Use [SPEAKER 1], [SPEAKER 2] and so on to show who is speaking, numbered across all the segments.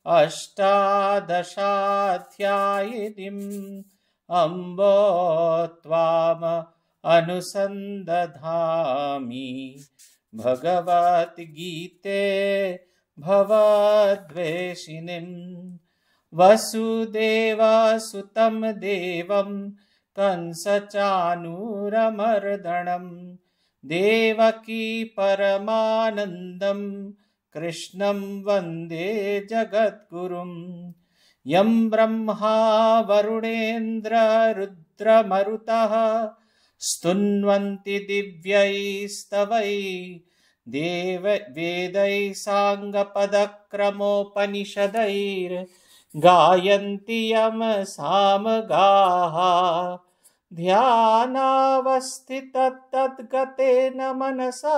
[SPEAKER 1] अष्टादशाध्यायिनीम् अम्बो त्वाम अनुसन्दधामि भगवद्गीते भवद्वेषिणीं वसुदेवासुतं देवं कंसचानूरमर्दणं देवकी परमानन्दम् कृष्णं वन्दे जगद्गुरुं यं ब्रह्मा वरुणेन्द्र रुद्रमरुतः स्तुन्वन्ति दिव्यैस्तवै देव वेदै साङ्गपदक्रमोपनिषदैर्गायन्ति यम सामगाः ध्यानावस्थितत्तद्गतेन मनसा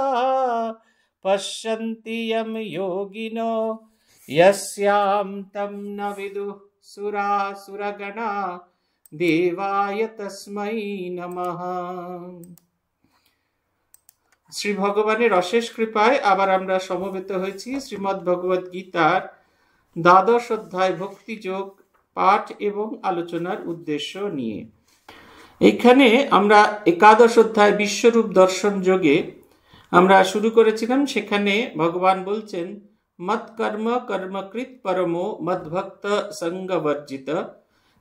[SPEAKER 1] पश्यन्ति यं योगिनो यस्यां तं न विदुः सुरासुरगणा দেবায় তস্মৈ নমঃ শ্রী ভগবানের অশেষ কৃপায় আবার আমরা সমবেত হয়েছি শ্রীমৎ ভগবত গীতার দ্বাদশ অধ্যায় ভক্তিযোগ পাঠ এবং আলোচনার উদ্দেশ্য নিয়ে এখানে আমরা একাদশ অধ্যায় বিশ্বরূপ দর্শন যোগে আমরা শুরু করেছিলাম সেখানে ভগবান বলছেন মত কর্ম কর্মকৃত পরম মদ্ভক্ত সঙ্গবর্জিত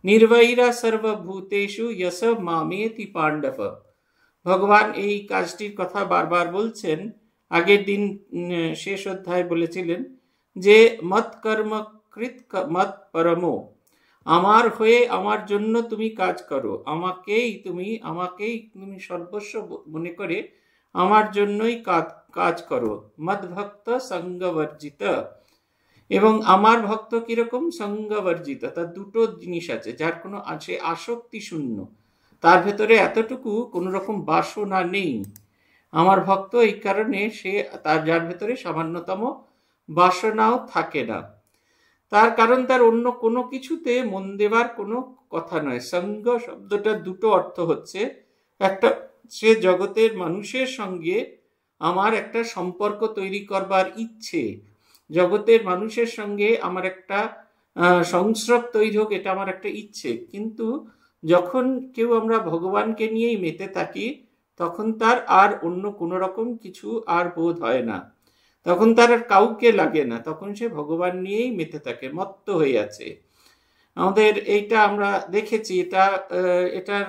[SPEAKER 1] নির্বাহীরা সর্বভূতেশু যস মামেতি পাণ্ডব ভগবান এই কাজটির কথা বারবার বলছেন আগের দিন শেষ অধ্যায় বলেছিলেন যে মত কর্মকৃত মত পরম আমার হয়ে আমার জন্য তুমি কাজ করো আমাকেই তুমি আমাকেই তুমি সর্বস্ব মনে করে আমার জন্যই কাজ করো মদভক্ত সঙ্গবর্জিত এবং আমার ভক্ত কিরকম সঙ্গবর্জিত তার দুটো জিনিস আছে যার কোনো আছে আসক্তি শূন্য তার ভেতরে এতটুকু কোনো রকম বাসনা নেই আমার ভক্ত এই কারণে সে তার যার ভেতরে সামান্যতম বাসনাও থাকে না তার কারণ তার অন্য কোনো কিছুতে মন দেবার কোনো কথা নয় সঙ্গ শব্দটা দুটো অর্থ হচ্ছে একটা সে জগতের মানুষের সঙ্গে আমার একটা সম্পর্ক তৈরি করবার ইচ্ছে জগতের মানুষের সঙ্গে আমার একটা সংস্রব তৈরি হোক এটা আমার একটা ইচ্ছে কিন্তু যখন কেউ আমরা ভগবানকে নিয়েই মেতে থাকি তখন তার আর অন্য কোনো রকম কিছু আর বোধ হয় না তখন তার আর কাউকে লাগে না তখন সে ভগবান নিয়েই মেতে থাকে মত্ত হয়ে আছে আমাদের এইটা আমরা দেখেছি এটা এটার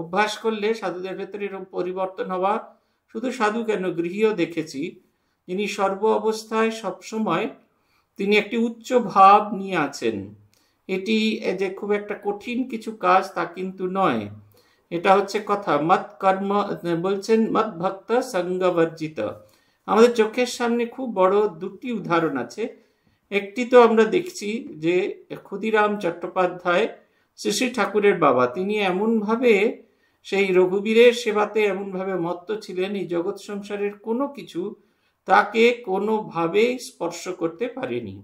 [SPEAKER 1] অভ্যাস করলে সাধুদের ভেতরে এরকম পরিবর্তন হওয়া শুধু সাধু কেন গৃহীও দেখেছি যিনি সর্ব অবস্থায় সবসময় তিনি একটি উচ্চ ভাব নিয়ে আছেন এটি যে খুব একটা কঠিন কিছু কাজ তা কিন্তু নয় এটা হচ্ছে কথা মত কর্ম বলছেন মত ভক্ত সঙ্গবর্জিত আমাদের চোখের সামনে খুব বড় দুটি উদাহরণ আছে একটি তো আমরা দেখছি যে ক্ষুদিরাম চট্টোপাধ্যায় শ্রী শ্রী ঠাকুরের বাবা তিনি এমনভাবে সেই রঘুবীরের সেবাতে এমনভাবে মত্ত ছিলেন এই জগৎ সংসারের কোনো কিছু তাকে কোনোভাবেই স্পর্শ করতে পারেনি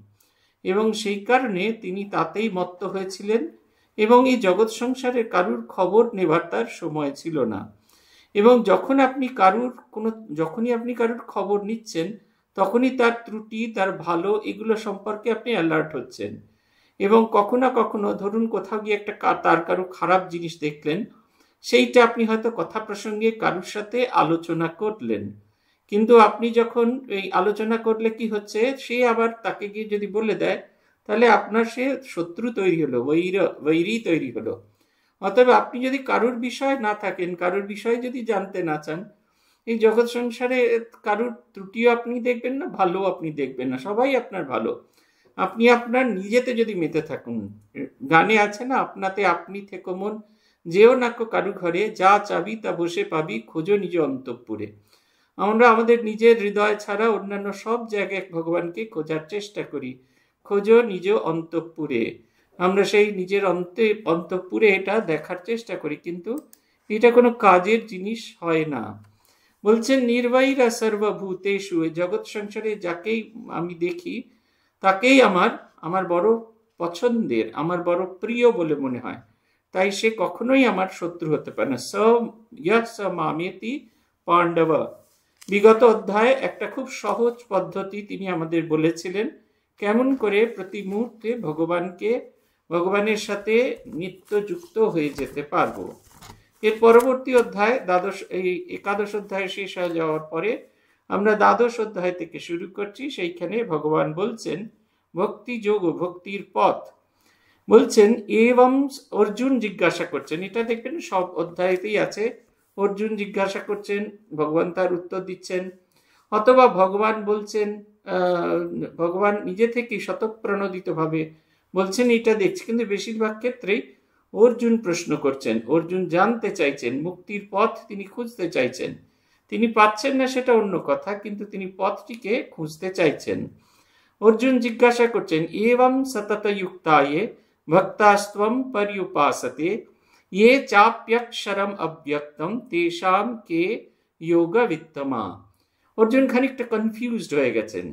[SPEAKER 1] এবং সেই কারণে তিনি তাতেই মত্ত হয়েছিলেন এবং এই জগৎ সংসারের কারুর খবর নেবার তার সময় ছিল না এবং যখন আপনি কারুর কোনো যখনই আপনি কারুর খবর নিচ্ছেন তখনই তার ত্রুটি তার ভালো এগুলো সম্পর্কে আপনি অ্যালার্ট হচ্ছেন এবং কখনো কখনো ধরুন কোথাও গিয়ে একটা তার কারো খারাপ জিনিস দেখলেন সেইটা আপনি হয়তো কথা প্রসঙ্গে কারোর সাথে আলোচনা করলেন কিন্তু আপনি যখন এই আলোচনা করলে কি হচ্ছে সে আবার তাকে গিয়ে যদি বলে দেয় তাহলে আপনার সে শত্রু তৈরি হলো বৈর বৈরী তৈরি হলো অতএব আপনি যদি কারোর বিষয় না থাকেন কারোর বিষয় যদি জানতে না চান এই জগৎ সংসারে কারুর ত্রুটিও আপনি দেখবেন না ভালো আপনি দেখবেন না সবাই আপনার ভালো আপনি আপনার নিজেতে যদি মেতে থাকুন গানে আছে না আপনাতে আপনি থেকো মন যেও নাকো কারু ঘরে যা চাবি তা বসে পাবি খোঁজো নিজ অন্তঃপুরে আমরা আমাদের নিজের হৃদয় ছাড়া অন্যান্য সব জায়গায় ভগবানকে খোঁজার চেষ্টা করি খোঁজো নিজ অন্তঃপুরে আমরা সেই নিজের অন্তে অন্তঃপুরে এটা দেখার চেষ্টা করি কিন্তু এটা কোনো কাজের জিনিস হয় না বলছেন নির্বাহীরা সর্বভূতেষু জগৎ সংসারে যাকেই আমি দেখি তাকেই আমার আমার বড় পছন্দের আমার বড় প্রিয় বলে মনে হয় তাই সে কখনোই আমার শত্রু হতে পারে না স স মামেতি পাণ্ডব বিগত অধ্যায়ে একটা খুব সহজ পদ্ধতি তিনি আমাদের বলেছিলেন কেমন করে প্রতি মুহূর্তে ভগবানকে ভগবানের সাথে নিত্য যুক্ত হয়ে যেতে পারবো এর পরবর্তী অধ্যায় দ্বাদশ এই একাদশ অধ্যায় শেষ হয়ে যাওয়ার পরে আমরা দ্বাদশ অধ্যায় থেকে শুরু করছি সেইখানে ভগবান বলছেন ভক্তি যোগ ভক্তির পথ বলছেন এবং অর্জুন জিজ্ঞাসা করছেন এটা দেখবেন সব অধ্যায়তেই আছে অর্জুন জিজ্ঞাসা করছেন ভগবান তার উত্তর দিচ্ছেন অথবা ভগবান বলছেন ভগবান নিজে থেকেই স্বতঃপ্রণোদিতভাবে বলছেন এটা দেখছি কিন্তু বেশিরভাগ ক্ষেত্রেই অর্জুন প্রশ্ন করছেন অর্জুন জানতে চাইছেন মুক্তির পথ তিনি খুঁজতে চাইছেন তিনি পাচ্ছেন না সেটা অন্য কথা কিন্তু তিনি পথটিকে খুঁজতে চাইছেন অর্জুন জিজ্ঞাসা করছেন এবং সততযুক্তায়ে ভক্তাস্তম পরিউপাসতে ইয়ে চাপ্যক্ষরম অব্যক্তম তেষাম কে বিত্তমা অর্জুন খানিকটা কনফিউজড হয়ে গেছেন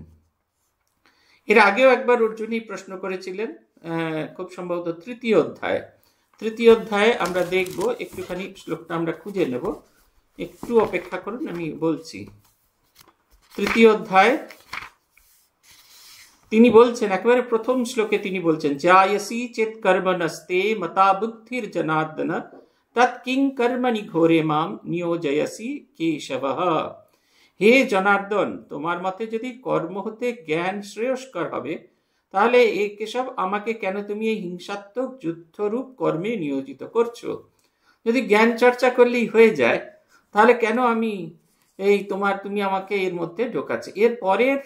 [SPEAKER 1] এর আগেও একবার অর্জুন এই প্রশ্ন করেছিলেন খুব সম্ভবত তৃতীয় অধ্যায় তৃতীয় অধ্যায়ে আমরা দেখব একটুখানি শ্লোকটা আমরা খুঁজে নেব একটু অপেক্ষা করুন আমি বলছি তৃতীয় অধ্যায় তিনি বলছেন একেবারে প্রথম শ্লোকে তিনি বলছেন জায়সি চেত কর্ম নস্তে মতা বুদ্ধির জনার্দন তৎ কিং কর্মণি ঘোরে মাম নিয়োজয়সি কেশব হে জনার্দন তোমার মতে যদি কর্ম হতে জ্ঞান শ্রেয়স্কর হবে তাহলে এ কেশব আমাকে কেন তুমি এই হিংসাত্মক যুদ্ধরূপ কর্মে নিয়োজিত করছো যদি জ্ঞান চর্চা করলেই হয়ে যায় তাহলে কেন আমি এই তোমার তুমি আমাকে এর মধ্যে ঢোকাচ্ছে এর পরের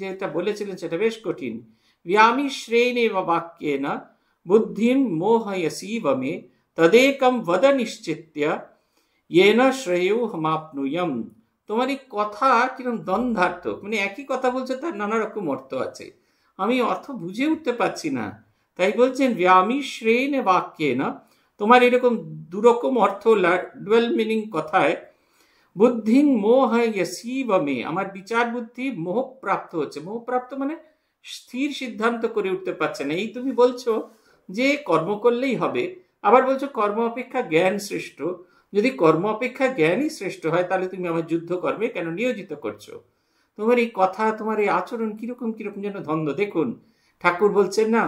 [SPEAKER 1] যেটা বলেছিলেন সেটা বেশ কঠিন ব্যামি শ্রেণে বা বাক্যে না বুদ্ধিম বমে তদেকম বদ নিশ্চিত্য এন শ্রেয় হমাপনুয়ম তোমার এই কথা কিরম দ্বন্দ্বার্থক মানে একই কথা বলছে তার নানা রকম অর্থ আছে আমি অর্থ বুঝে উঠতে পারছি না তাই বলছেন ব্যামি শ্রেণে বাক্যে না তোমার এরকম দুরকম অর্থ ডুয়েল মিনিং কথায় বুদ্ধিং মোহ মে আমার বিচার বুদ্ধি মোহপ্রাপ্ত হচ্ছে মোহপ্রাপ্ত মানে স্থির সিদ্ধান্ত করে উঠতে পারছে না এই তুমি বলছো যে কর্ম করলেই হবে আবার বলছো কর্ম অপেক্ষা জ্ঞান শ্রেষ্ঠ যদি কর্ম অপেক্ষা জ্ঞানই শ্রেষ্ঠ হয় তাহলে তুমি আমার কর্মে কেন নিয়োজিত করছো তোমার এই কথা তোমার এই আচরণ কিরকম কিরকম যেন ধন্দ দেখুন ঠাকুর বলছেন না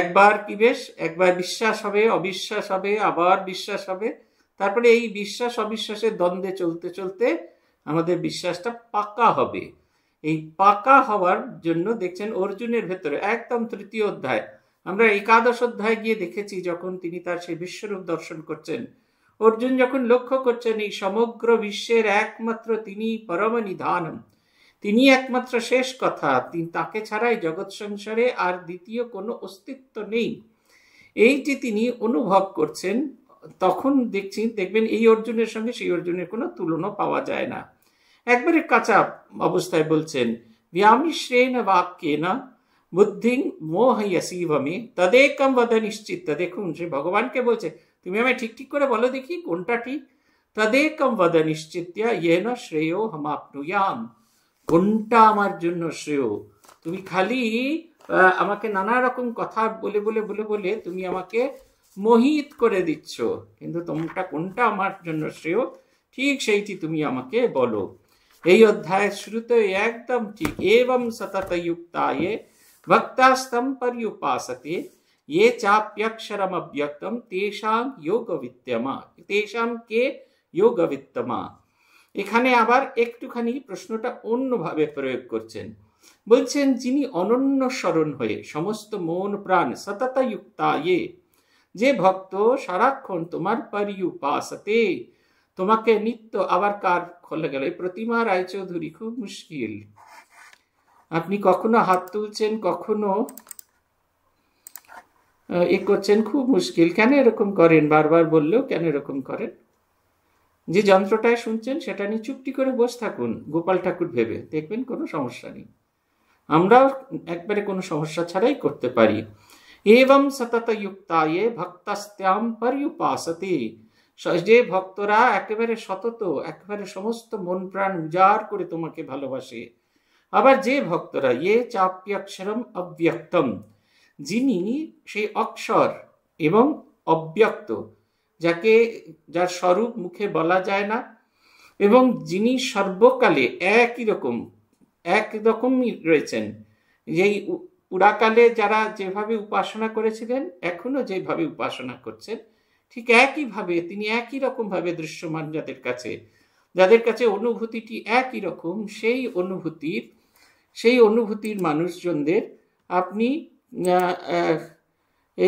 [SPEAKER 1] একবার কি বেশ একবার বিশ্বাস হবে অবিশ্বাস হবে আবার বিশ্বাস হবে তারপরে এই বিশ্বাস অবিশ্বাসের দ্বন্দ্বে চলতে চলতে আমাদের বিশ্বাসটা পাকা হবে এই পাকা হওয়ার জন্য দেখছেন অর্জুনের ভেতরে একদম তৃতীয় অধ্যায় আমরা একাদশ অধ্যায় গিয়ে দেখেছি যখন তিনি তার সেই বিশ্বরূপ দর্শন করছেন অর্জুন যখন লক্ষ্য করছেন এই সমগ্র বিশ্বের একমাত্র তিনি পরম নিধানম তিনি একমাত্র শেষ কথা তাকে ছাড়াই জগৎ সংসারে আর দ্বিতীয় কোনো অস্তিত্ব নেই এই যে তিনি অনুভব করছেন তখন দেখছি দেখবেন এই অর্জুনের সঙ্গে সেই অর্জুনের কোনো তুলনা পাওয়া যায় না একবারে কাঁচা অবস্থায় বলছেন ব্যামিশ্রেণ না বুদ্ধি মোহয়াসিবমে তদেকম বদ নিশ্চিত দেখুন সে ভগবানকে বলছে তুমি আমায় ঠিক ঠিক করে বলো দেখি কোনটা ঠিক তদেকম বদ নিশ্চিত্য ইয়ে না শ্রেয় হমাপ্নুয়াম কোনটা আমার জন্য শ্রেয় তুমি খালি আমাকে নানা রকম কথা বলে বলে বলে বলে তুমি আমাকে মোহিত করে দিচ্ছ কিন্তু তোমরা কোনটা আমার জন্য শ্রেয় ঠিক সেইটি তুমি আমাকে বলো এই অধ্যায় শুরুতে একদম ঠিক এবং সততযুক্তায়ে ভক্তাস্তম পরিউপাসতে ये चाप्यक्षरमव्यक्तं तेषां योगविद्यमा तेषां के योगवित्तमा এখানে আবার একটুখানি প্রশ্নটা অন্যভাবে প্রয়োগ করছেন বলছেন যিনি অনন্য স্মরণ হয়ে সমস্ত মন প্রাণ সততা যে ভক্ত সারাক্ষণ তোমার পারি উপাসতে তোমাকে নিত্য আবার কার খোলা গেল এই প্রতিমা রায়চৌধুরী খুব মুশকিল আপনি কখনো হাত তুলছেন কখনো এ করছেন খুব মুশকিল কেন এরকম করেন বারবার বললেও কেন এরকম করেন যে যন্ত্রটায় শুনছেন সেটা নিয়ে চুপটি করে বসে থাকুন গোপাল ঠাকুর ভেবে দেখবেন কোনো সমস্যা নেই আমরাও একবারে কোনো সমস্যা ছাড়াই করতে পারি এবং সততযুক্তায়ে ভক্তাস্ত্যাম পরিউপাসতে যে ভক্তরা একেবারে সতত একেবারে সমস্ত মন প্রাণ উজাড় করে তোমাকে ভালোবাসে আবার যে ভক্তরা ইয়ে চাপ্যক্ষরম অব্যক্তম যিনি সেই অক্ষর এবং অব্যক্ত যাকে যার স্বরূপ মুখে বলা যায় না এবং যিনি সর্বকালে একই রকম এক রকমই রয়েছেন যেই পুরাকালে যারা যেভাবে উপাসনা করেছিলেন এখনো যেভাবে উপাসনা করছেন ঠিক একইভাবে তিনি একই রকমভাবে দৃশ্যমান যাদের কাছে যাদের কাছে অনুভূতিটি একই রকম সেই অনুভূতির সেই অনুভূতির মানুষজনদের আপনি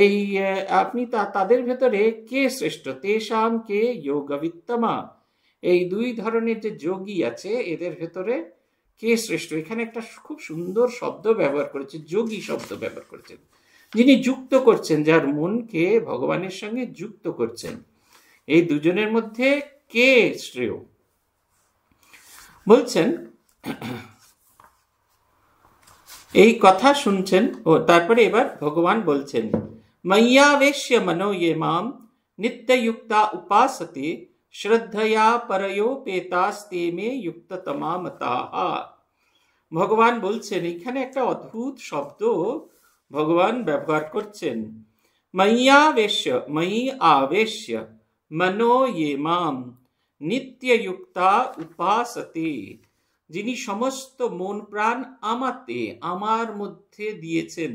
[SPEAKER 1] এই আপনি তা তাদের ভেতরে কে শ্রেষ্ঠ তেষাম কে যোগবিত্তমা এই দুই ধরনের যে যোগী আছে এদের ভেতরে কে শ্রেষ্ঠ এখানে একটা খুব সুন্দর শব্দ ব্যবহার করেছে যোগী শব্দ ব্যবহার করেছেন যিনি যুক্ত করছেন যার মনকে ভগবানের সঙ্গে যুক্ত করছেন এই দুজনের মধ্যে কে শ্রেয় বলছেন এই কথা শুনছেন ও তারপরে এবার ভগবান বলছেন मय्यावेश्य मनो ये माम नित्ययुक्ता उपासते श्रद्धया পরয়োপেতাস্তে মে युक्ततमा মতাহা ভগবান বলছেন এখানে একটা অদ্ভুত শব্দ ভগবান ব্যবহার করছেন ময়্যাবেশ্য ময়ি আবেশ্য মনো ये মাম নিত্যযুক্তা উপাসতে যিনি সমস্ত মন প্রাণ আমাতে আমার মধ্যে দিয়েছেন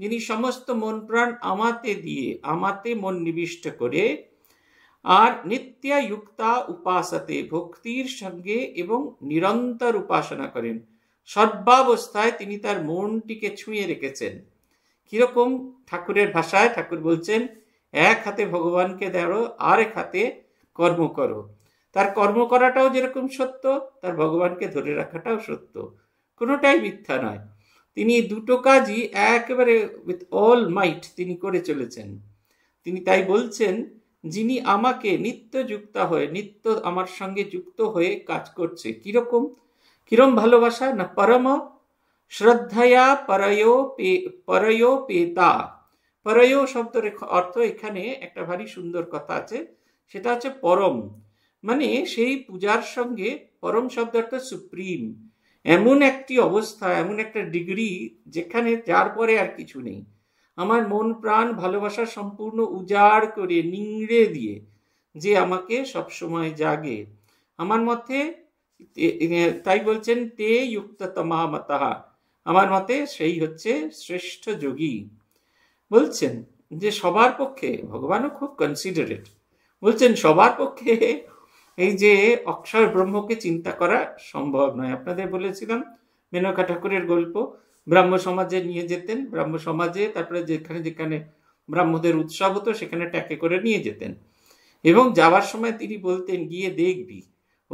[SPEAKER 1] যিনি সমস্ত মন প্রাণ আমাতে দিয়ে আমাতে মন নিবিষ্ট করে আর নিত্যা যুক্তা উপাসাতে ভক্তির সঙ্গে এবং নিরন্তর উপাসনা করেন সর্বাবস্থায় তিনি তার মনটিকে ছুঁয়ে রেখেছেন কিরকম ঠাকুরের ভাষায় ঠাকুর বলছেন এক হাতে ভগবানকে দেড়ো আর এক হাতে কর্ম করো তার কর্ম করাটাও যেরকম সত্য তার ভগবানকে ধরে রাখাটাও সত্য কোনোটাই মিথ্যা নয় তিনি এই দুটো কাজই একেবারে উইথ অল মাইট তিনি করে চলেছেন তিনি তাই বলছেন যিনি আমাকে নিত্য যুক্ত হয়ে নিত্য আমার সঙ্গে যুক্ত হয়ে কাজ করছে কিরকম কিরম ভালোবাসা না পরম শ্রদ্ধায়া পরয়ো পরয়ো পেতা পরয়ো শব্দ অর্থ এখানে একটা ভারী সুন্দর কথা আছে সেটা হচ্ছে পরম মানে সেই পূজার সঙ্গে পরম শব্দ অর্থ সুপ্রিম এমন একটি অবস্থা এমন একটা ডিগ্রি যেখানে যার পরে আর কিছু নেই আমার মন প্রাণ ভালোবাসা সম্পূর্ণ উজাড় করে নিংড়ে দিয়ে যে আমাকে সবসময় জাগে আমার মতে তাই বলছেন তে তমা মাতাহা আমার মতে সেই হচ্ছে শ্রেষ্ঠ যোগী বলছেন যে সবার পক্ষে ভগবানও খুব কনসিডারেট বলছেন সবার পক্ষে এই যে অক্ষয় ব্রহ্মকে চিন্তা করা সম্ভব নয় আপনাদের বলেছিলাম মেনকা ঠাকুরের গল্প ব্রাহ্ম সমাজে নিয়ে যেতেন ব্রাহ্ম সমাজে তারপরে যেখানে যেখানে ব্রাহ্মদের উৎসব হতো সেখানে ট্যাকে করে নিয়ে যেতেন এবং যাওয়ার সময় তিনি বলতেন গিয়ে দেখবি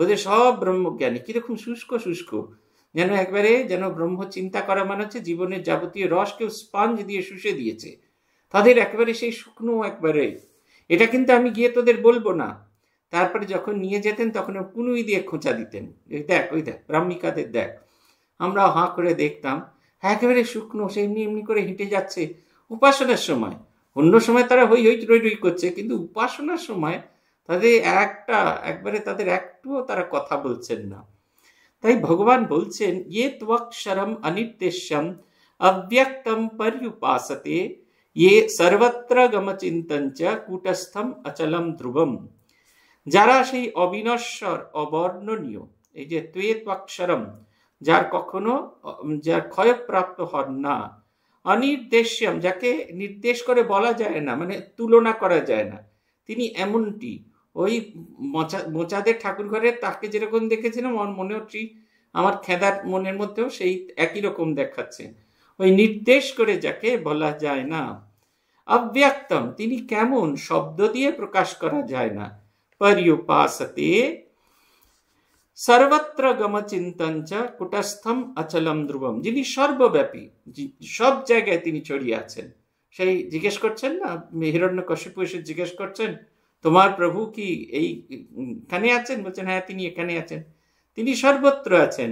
[SPEAKER 1] ওদের সব ব্রহ্মজ্ঞানী কিরকম শুষ্ক শুষ্ক যেন একবারে যেন ব্রহ্ম চিন্তা করা মানে হচ্ছে জীবনের যাবতীয় রসকেও স্পঞ্জ দিয়ে শুষে দিয়েছে তাদের একবারে সেই শুকনো একবারে এটা কিন্তু আমি গিয়ে তোদের বলবো না তারপরে যখন নিয়ে যেতেন তখন কুনুই দিয়ে খোঁচা দিতেন দেখ ওই দেখ ব্রাহ্মিকাদের দেখ আমরা হাঁ করে দেখতাম একেবারে শুকনো সে এমনি এমনি করে হেঁটে যাচ্ছে উপাসনার সময় অন্য সময় তারা হই হই রই রই করছে কিন্তু উপাসনার সময় তাদের একটা একবারে তাদের একটুও তারা কথা বলছেন না তাই ভগবান বলছেন ইয়ে ত্বক্ষরম অনির্দেশ্যম অব্যক্তম পর্যুপাসতে ইয়ে সর্বত্র গমচিন্তঞ্চ কূটস্থম অচলম ধ্রুবম যারা সেই অবিনশ্বর অবর্ণনীয় এই যে ত্বেতাক্ষরম যার কখনো যার ক্ষয়প্রাপ্ত হন না অনির্দেশ্যম যাকে নির্দেশ করে বলা যায় না মানে তুলনা করা যায় না তিনি এমনটি ওই মোচা মোচাদের ঠাকুর ঘরে তাকে যেরকম দেখেছিলাম আমার মনে হচ্ছে আমার খেদার মনের মধ্যেও সেই একই রকম দেখাচ্ছে ওই নির্দেশ করে যাকে বলা যায় না অব্যক্তম তিনি কেমন শব্দ দিয়ে প্রকাশ করা যায় না పర్యుపాసతే সর্বত্র গমচিন্তঞ্চ কুটস্থম অচলম ধ্রুবম যিনি সর্বব্যাপী সব জায়গায় তিনি ছড়িয়ে আছেন সেই জিজ্ঞেস করছেন না হিরণ্য কশ্যপ এসে জিজ্ঞেস করছেন তোমার প্রভু কি এই এইখানে আছেন বলছেন হ্যাঁ তিনি এখানে আছেন তিনি সর্বত্র আছেন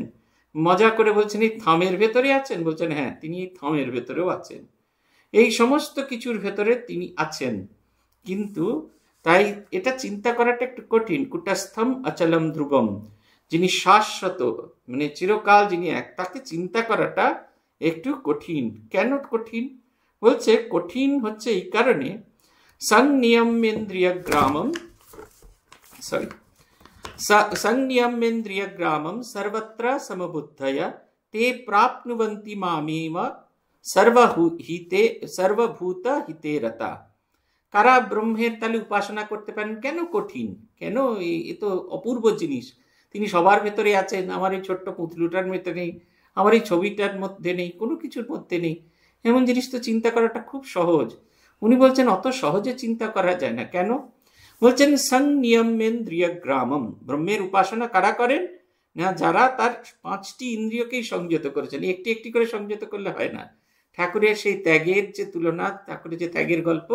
[SPEAKER 1] মজা করে বলছেন এই থামের ভেতরে আছেন বলছেন হ্যাঁ তিনি এই থামের ভেতরেও আছেন এই সমস্ত কিছুর ভেতরে তিনি আছেন কিন্তু তাই এটা চিন্তা করাটা একটু কঠিন কুটাস্থম অচলম ধ্রুবম যিনি শাশ্বত মানে চিরকাল যিনি এক তাকে চিন্তা করাটা একটু কঠিন কেন কঠিন বলছে কঠিন হচ্ছে এই কারণে সংনিয়মেন্দ্রিয় গ্রামম সরি সংনিয়মেন্দ্রিয় গ্রামম সর্বত্র সমবুদ্ধয় তে প্রাপ্নুবন্তি মামেম সর্বহিতে সর্বভূত হিতে রতা কারা ব্রহ্মের তালে উপাসনা করতে পারেন কেন কঠিন কেন এ তো অপূর্ব জিনিস তিনি সবার ভেতরে আছেন আমার এই ছোট্ট পুতলুটার মধ্যে নেই আমার এই ছবিটার মধ্যে নেই কোনো কিছুর মধ্যে নেই এমন জিনিস তো চিন্তা করাটা খুব সহজ উনি বলছেন অত সহজে চিন্তা করা যায় না কেন বলছেন সংনিয়মেন্দ্রিয় গ্রামম ব্রহ্মের উপাসনা কারা করেন না যারা তার পাঁচটি ইন্দ্রিয়কেই সংযত করেছেন একটি একটি করে সংযত করলে হয় না ঠাকুরের সেই ত্যাগের যে তুলনা ঠাকুরের যে ত্যাগের গল্প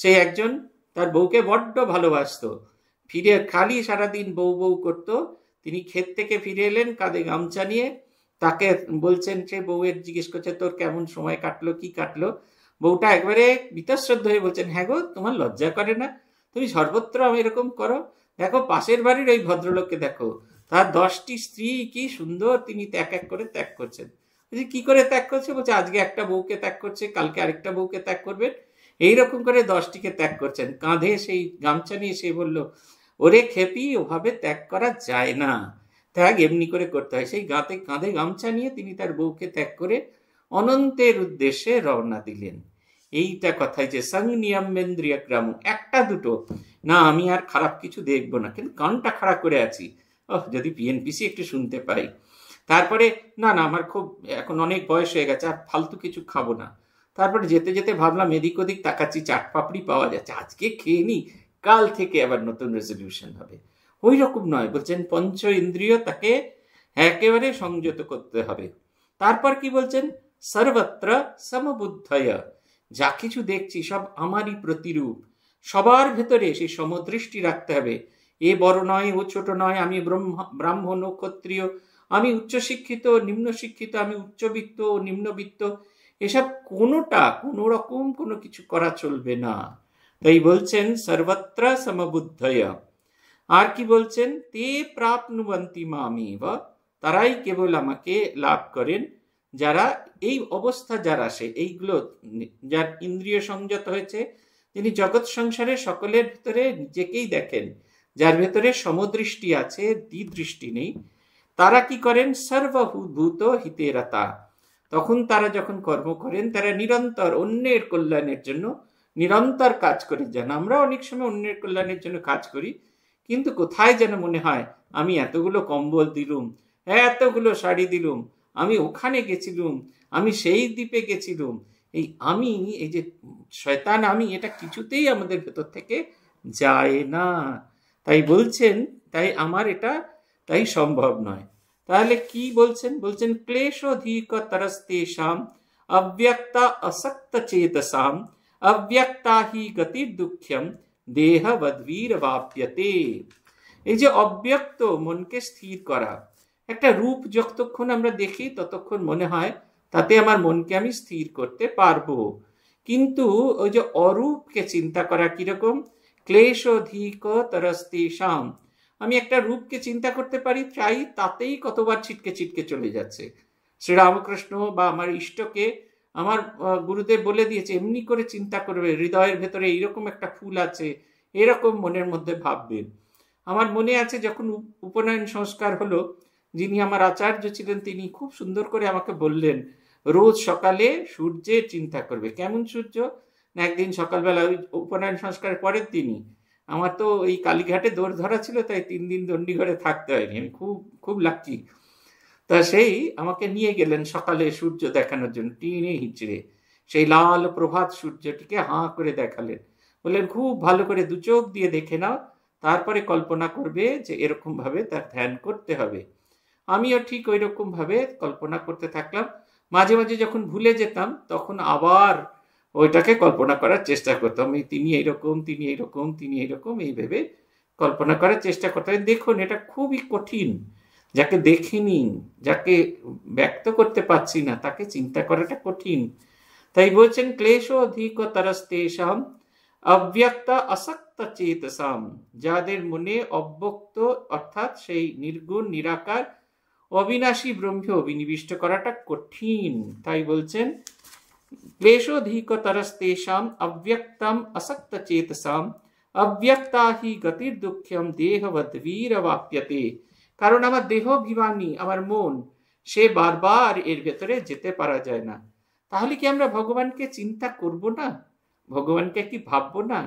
[SPEAKER 1] সে একজন তার বউকে বড্ড ভালোবাসত ফিরে খালি সারাদিন বউ বউ করত তিনি ক্ষেত থেকে ফিরে এলেন কাঁধে গামছা নিয়ে তাকে বলছেন সে বউয়ের জিজ্ঞেস করছে তোর কেমন সময় কাটলো কি কাটলো বউটা একবারে বিতশ্রদ্ধ হয়ে বলছেন হ্যাঁ গো তোমার লজ্জা করে না তুমি সর্বত্র আমি এরকম করো দেখো পাশের বাড়ির ওই ভদ্রলোককে দেখো তার দশটি স্ত্রী কি সুন্দর তিনি ত্যাগ এক করে ত্যাগ করছেন বলছি কি করে ত্যাগ করছে বলছে আজকে একটা বউকে ত্যাগ করছে কালকে আরেকটা বউকে ত্যাগ করবেন এইরকম করে দশটিকে ত্যাগ করছেন কাঁধে সেই গামছা নিয়ে সে বলল ওরে খেপি ওভাবে ত্যাগ করা যায় না ত্যাগ এমনি করে করতে হয় সেই গাঁতে কাঁধে গামছা নিয়ে তিনি তার বউকে ত্যাগ করে অনন্তের উদ্দেশ্যে রওনা দিলেন এইটা কথাই যে সংনিয়মেন্দ্রিয় গ্রাম একটা দুটো না আমি আর খারাপ কিছু দেখবো না কিন্তু কানটা খারাপ করে আছি ওহ যদি পিএনপিসি একটু শুনতে পাই তারপরে না না আমার খুব এখন অনেক বয়স হয়ে গেছে আর ফালতু কিছু খাবো না তারপরে যেতে যেতে ভাবলাম এদিক ওদিক তাকাচ্ছি চাট পাপড়ি পাওয়া যাচ্ছে আজকে খেয়ে নি কাল থেকে আবার নতুন রেজলিউশন হবে ওই রকম নয় বলছেন পঞ্চ ইন্দ্রিয় তাকে একেবারে সংযত করতে হবে তারপর কি বলছেন সর্বত্র সমবুদ্ধয় যা কিছু দেখছি সব আমারই প্রতিরূপ সবার ভেতরে সেই সমদৃষ্টি রাখতে হবে এ বড় নয় ও ছোট নয় আমি ব্রাহ্মণ ক্ষত্রিয় আমি উচ্চশিক্ষিত নিম্নশিক্ষিত আমি উচ্চবিত্ত ও নিম্নবিত্ত এসব কোনোটা কোন রকম কোনো কিছু করা চলবে না তাই বলছেন সর্বত্র সমবুদ্ধয় আর কি বলছেন তে প্রাপ্নুবন্তি মামেব তারাই কেবল আমাকে লাভ করেন যারা এই অবস্থা যারা আসে এইগুলো যার ইন্দ্রিয় সংযত হয়েছে তিনি জগৎ সংসারে সকলের ভিতরে নিজেকেই দেখেন যার ভেতরে সমদৃষ্টি আছে দ্বিদৃষ্টি নেই তারা কি করেন সর্বভূত হিতেরাতা তখন তারা যখন কর্ম করেন তারা নিরন্তর অন্যের কল্যাণের জন্য নিরন্তর কাজ করে যান আমরা অনেক সময় অন্যের কল্যাণের জন্য কাজ করি কিন্তু কোথায় যেন মনে হয় আমি এতগুলো কম্বল দিলুম এতগুলো শাড়ি দিলুম আমি ওখানে গেছিলুম আমি সেই দ্বীপে গেছিলুম এই আমি এই যে শয়তান আমি এটা কিছুতেই আমাদের ভেতর থেকে যায় না তাই বলছেন তাই আমার এটা তাই সম্ভব নয় তাহলে কি বলছেন বলছেন ক্লেশোধিকতরস্তেষাম অব্যক্তা অসক্ত চেতসাম অব্যক্তা হি গতির দুঃখ্যম বদবীর বাপ্যতে এই যে অব্যক্ত মনকে স্থির করা একটা রূপ যতক্ষণ আমরা দেখি ততক্ষণ মনে হয় তাতে আমার মনকে আমি স্থির করতে পারবো কিন্তু ওই যে অরূপকে চিন্তা করা কিরকম অধিক তরস্তেশাম আমি একটা রূপকে চিন্তা করতে পারি চাই তাতেই কতবার ছিটকে ছিটকে চলে যাচ্ছে শ্রীরামকৃষ্ণ বা আমার ইষ্টকে আমার গুরুদেব বলে দিয়েছে এমনি করে চিন্তা করবে হৃদয়ের ভেতরে এইরকম একটা ফুল আছে এরকম মনের মধ্যে ভাববেন আমার মনে আছে যখন উপনয়ন সংস্কার হলো যিনি আমার আচার্য ছিলেন তিনি খুব সুন্দর করে আমাকে বললেন রোজ সকালে সূর্যের চিন্তা করবে কেমন সূর্য না একদিন সকালবেলা ওই উপনয়ন সংস্কারের পরের দিনই আমার তো ওই কালীঘাটে দৌড় ধরা ছিল তাই তিন দিন দণ্ডীঘরে থাকতে হয়নি আমি খুব খুব লাগছি তা সেই আমাকে নিয়ে গেলেন সকালে সূর্য দেখানোর জন্য টিনে হিঁচড়ে সেই লাল প্রভাত সূর্যটিকে হাঁ করে দেখালেন বললেন খুব ভালো করে দু চোখ দিয়ে দেখে নাও তারপরে কল্পনা করবে যে এরকমভাবে তার ধ্যান করতে হবে আমিও ঠিক ওই ভাবে কল্পনা করতে থাকলাম মাঝে মাঝে যখন ভুলে যেতাম তখন আবার ওইটাকে কল্পনা করার চেষ্টা করতাম এই তিনি এইরকম তিনি এইরকম তিনি এইরকম এইভাবে কল্পনা করার চেষ্টা করতাম দেখুন এটা খুবই কঠিন যাকে দেখিনি যাকে ব্যক্ত করতে পারছি না তাকে চিন্তা করাটা কঠিন তাই বলছেন ক্লেশ অধিক তারাস্তেশাম অব্যক্ত আসক্ত চেতসাম যাদের মনে অব্যক্ত অর্থাৎ সেই নির্গুণ নিরাকার অবিনাশী ব্রহ্মে অভিনিবিষ্ট করাটা কঠিন তাই বলছেন द्वेषोऽधिकतरस्तेषाम् अव्यक्तम् असक्तचेतसाम् অব্যক্তা হি গতির দুঃখম দেহবত বীরবাপ্যতে কারণ আমার দেহভিমানী আমার মন সে বারবার এর ভেতরে যেতে পারা যায় না তাহলে কি আমরা ভগবানকে চিন্তা করব না ভগবানকে কি ভাববো না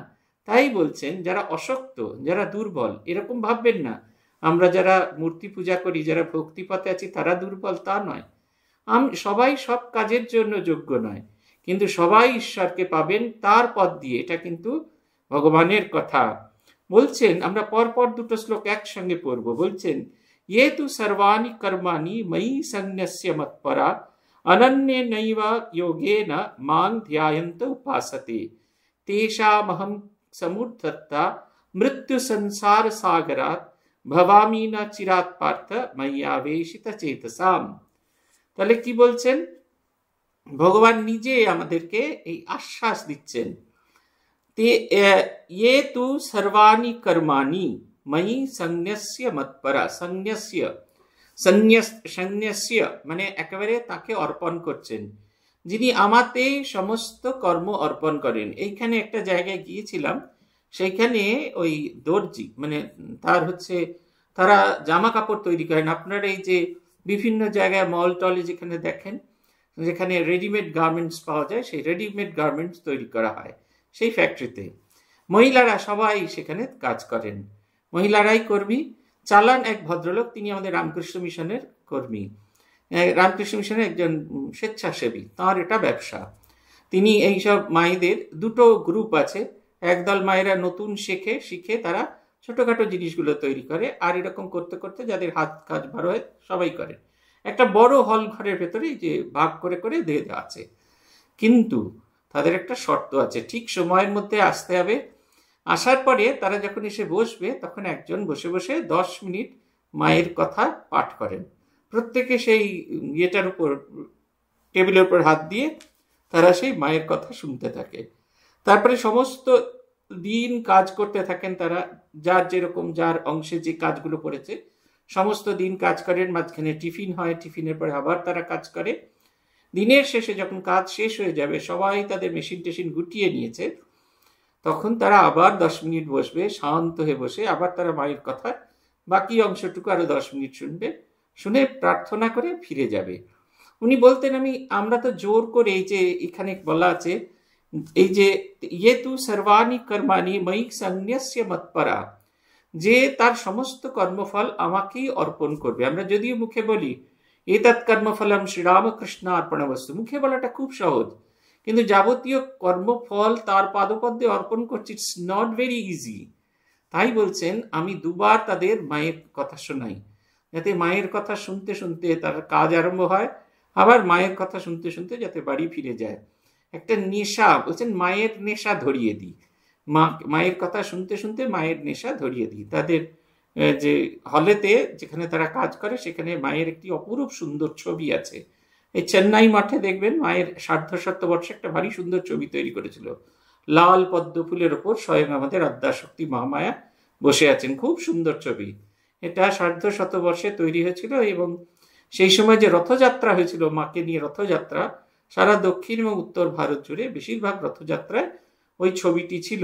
[SPEAKER 1] তাই বলছেন যারা অশক্ত যারা দুর্বল এরকম ভাববেন না আমরা যারা মূর্তি পূজা করি যারা ভক্তিপথে আছি তারা দুর্বল তা নয় সবাই সব কাজের জন্য যোগ্য নয় কিন্তু সবাই ঈশ্বরকে পাবেন তার পথ দিয়ে এটা কিন্তু ভগবানের কথা বলছেন আমরা পরপর দুটো শ্লোক এক সঙ্গে পড়ব বলছেন ইতু সর্বানি কর্মানি মৈ সন্নস্য মতপরা অনন্যে নৈবা যোগেনা মান্ধায়ন্ত উপাস ติ তেષા মহম สม ূর্ততা মৃত্যু সংসার সাগরা ভবামীনা চিরাত পার্থ ম্যায়বেশিত চেতসাম তাহলে কি বলছেন ভগবান নিজে আমাদেরকে এই আশ্বাস দিচ্ছেন তে ইয়ে তু সর্বাণি কর্মাণি ময়ি সংন্যস্য মৎপরা সংন্যস্য সংন্যাস মানে একেবারে তাকে অর্পণ করছেন যিনি আমাতে সমস্ত কর্ম অর্পণ করেন এইখানে একটা জায়গায় গিয়েছিলাম সেইখানে ওই দর্জি মানে তার হচ্ছে তারা জামা কাপড় তৈরি করেন আপনারা এই যে বিভিন্ন জায়গায় মল টলে যেখানে দেখেন যেখানে রেডিমেড গার্মেন্টস পাওয়া যায় সেই রেডিমেড গার্মেন্টস তৈরি করা হয় সেই ফ্যাক্টরিতে মহিলারা সবাই সেখানে কাজ করেন মহিলারাই কর্মী চালান এক ভদ্রলোক তিনি আমাদের রামকৃষ্ণ মিশনের কর্মী রামকৃষ্ণ মিশনের একজন স্বেচ্ছাসেবী তাঁর এটা ব্যবসা তিনি এইসব মায়েদের দুটো গ্রুপ আছে একদল মায়েরা নতুন শেখে শিখে তারা ছোটোখাটো জিনিসগুলো তৈরি করে আর এরকম করতে করতে যাদের হাত কাজ ভালো হয় সবাই করে একটা বড় হল ঘরের ভেতরে যে ভাগ করে করে দিয়ে দেওয়া আছে কিন্তু তাদের একটা শর্ত আছে ঠিক সময়ের মধ্যে আসতে হবে আসার পরে তারা যখন এসে বসবে তখন একজন বসে বসে দশ মিনিট মায়ের কথা পাঠ করেন প্রত্যেকে সেই ইয়েটার উপর টেবিলের উপর হাত দিয়ে তারা সেই মায়ের কথা শুনতে থাকে তারপরে সমস্ত দিন কাজ করতে থাকেন তারা যার যেরকম যার অংশে যে কাজগুলো করেছে সমস্ত দিন কাজ করেন মাঝখানে টিফিন হয় টিফিনের পরে আবার তারা কাজ করে দিনের শেষে যখন কাজ শেষ হয়ে যাবে সবাই তাদের মেশিন টেশিন গুটিয়ে নিয়েছে তখন তারা আবার দশ মিনিট বসবে শান্ত হয়ে বসে আবার তারা মায়ের কথা বাকি অংশটুকু আরও দশ মিনিট শুনবে শুনে প্রার্থনা করে ফিরে যাবে উনি বলতেন আমি আমরা তো জোর করে এই যে এখানে বলা আছে এই যে ইয়ে তু সর্বাণী কর্মাণী ময়িক সংন্যস্য মতপরা যে তার সমস্ত কর্মফল আমাকেই অর্পণ করবে আমরা যদিও মুখে বলি এ তৎ কর্মফলম শ্রীরামকৃষ্ণ অর্পণবস্তু মুখে বলাটা খুব সহজ কিন্তু যাবতীয় কর্মফল তার পাদপদ্যে অর্পণ করছি ইটস নট ভেরি ইজি তাই বলছেন আমি দুবার তাদের মায়ের কথা শোনাই যাতে মায়ের কথা শুনতে শুনতে তার কাজ আরম্ভ হয় আবার মায়ের কথা শুনতে শুনতে যাতে বাড়ি ফিরে যায় একটা নেশা বলছেন মায়ের নেশা ধরিয়ে দিই মা মায়ের কথা শুনতে শুনতে মায়ের নেশা ধরিয়ে দিই তাদের যে হলেতে যেখানে তারা কাজ করে সেখানে মায়ের একটি অপরূপ সুন্দর ছবি আছে এই চেন্নাই মাঠে দেখবেন মায়ের সার্ধশত বর্ষে একটা ভারী সুন্দর ছবি তৈরি করেছিল লাল পদ্ম ফুলের ওপর স্বয়ং আমাদের আদ্যাশক্তি মহামায়া বসে আছেন খুব সুন্দর ছবি এটা সার্ধ শতবর্ষে তৈরি হয়েছিল এবং সেই সময় যে রথযাত্রা হয়েছিল মাকে নিয়ে রথযাত্রা সারা দক্ষিণ এবং উত্তর ভারত জুড়ে বেশিরভাগ রথযাত্রায় ওই ছবিটি ছিল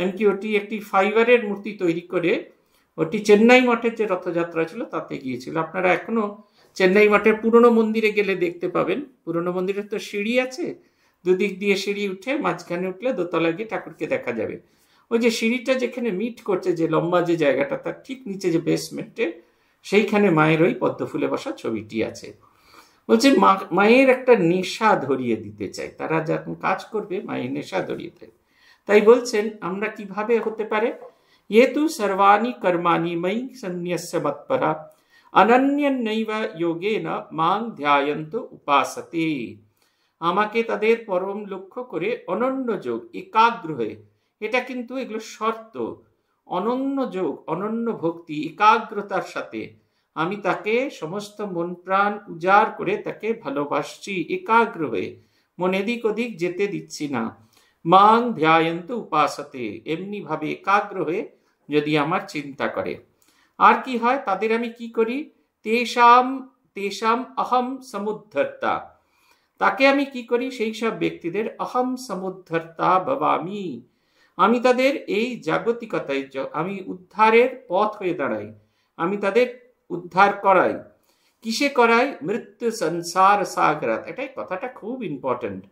[SPEAKER 1] এমনকি ওটি একটি ফাইবারের মূর্তি তৈরি করে ওটি চেন্নাই মঠের যে রথযাত্রা ছিল তাতে গিয়েছিল আপনারা এখনও চেন্নাই মঠের পুরনো মন্দিরে গেলে দেখতে পাবেন পুরনো মন্দিরের তো সিঁড়ি আছে দুদিক দিয়ে সিঁড়ি উঠে মাঝখানে উঠলে দোতলা গিয়ে ঠাকুরকে দেখা যাবে ওই যে সিঁড়িটা যেখানে মিট করছে যে লম্বা যে জায়গাটা তার ঠিক নিচে যে বেসমেন্টে সেইখানে মায়ের ওই পদ্ম ফুলে বসা ছবিটি আছে বলছে মায়ের একটা নেশা ধরিয়ে দিতে চাই তারা যখন কাজ করবে মায়ের নেশা ধরিয়ে দেয় তাই বলছেন আমরা কিভাবে হতে পারে যেহেতু সর্বাণী কর্মাণি ময়ী সন্ন্যস্য মৎপরা অনন্যৈব যোগে না মাং ধ্যায়ন্ত উপাসতে আমাকে তাদের পরম লক্ষ্য করে অনন্য যোগ একাগ্র হয়ে এটা কিন্তু এগুলো শর্ত অনন্য যোগ অনন্য ভক্তি একাগ্রতার সাথে আমি তাকে সমস্ত মন প্রাণ উজাড় করে তাকে ভালোবাসছি একাগ্র হয়ে মন এদিক ওদিক যেতে দিচ্ছি না মান ধ্যায়ন্ত উপাসতে এমনিভাবে একাগ্র হয়ে যদি আমার চিন্তা করে আর কি হয় তাদের আমি কি করি তেষাম তেষাম অহম সমুদ্ধর্তা তাকে আমি কি করি সেই সব ব্যক্তিদের অহম সমুদ্ধর্তা ভবামি আমি তাদের এই জাগতিকতায় আমি উদ্ধারের পথ হয়ে দাঁড়াই আমি তাদের উদ্ধার করাই কিসে করাই মৃত্যু সংসার সাগরাত এটাই কথাটা খুব ইম্পর্টেন্ট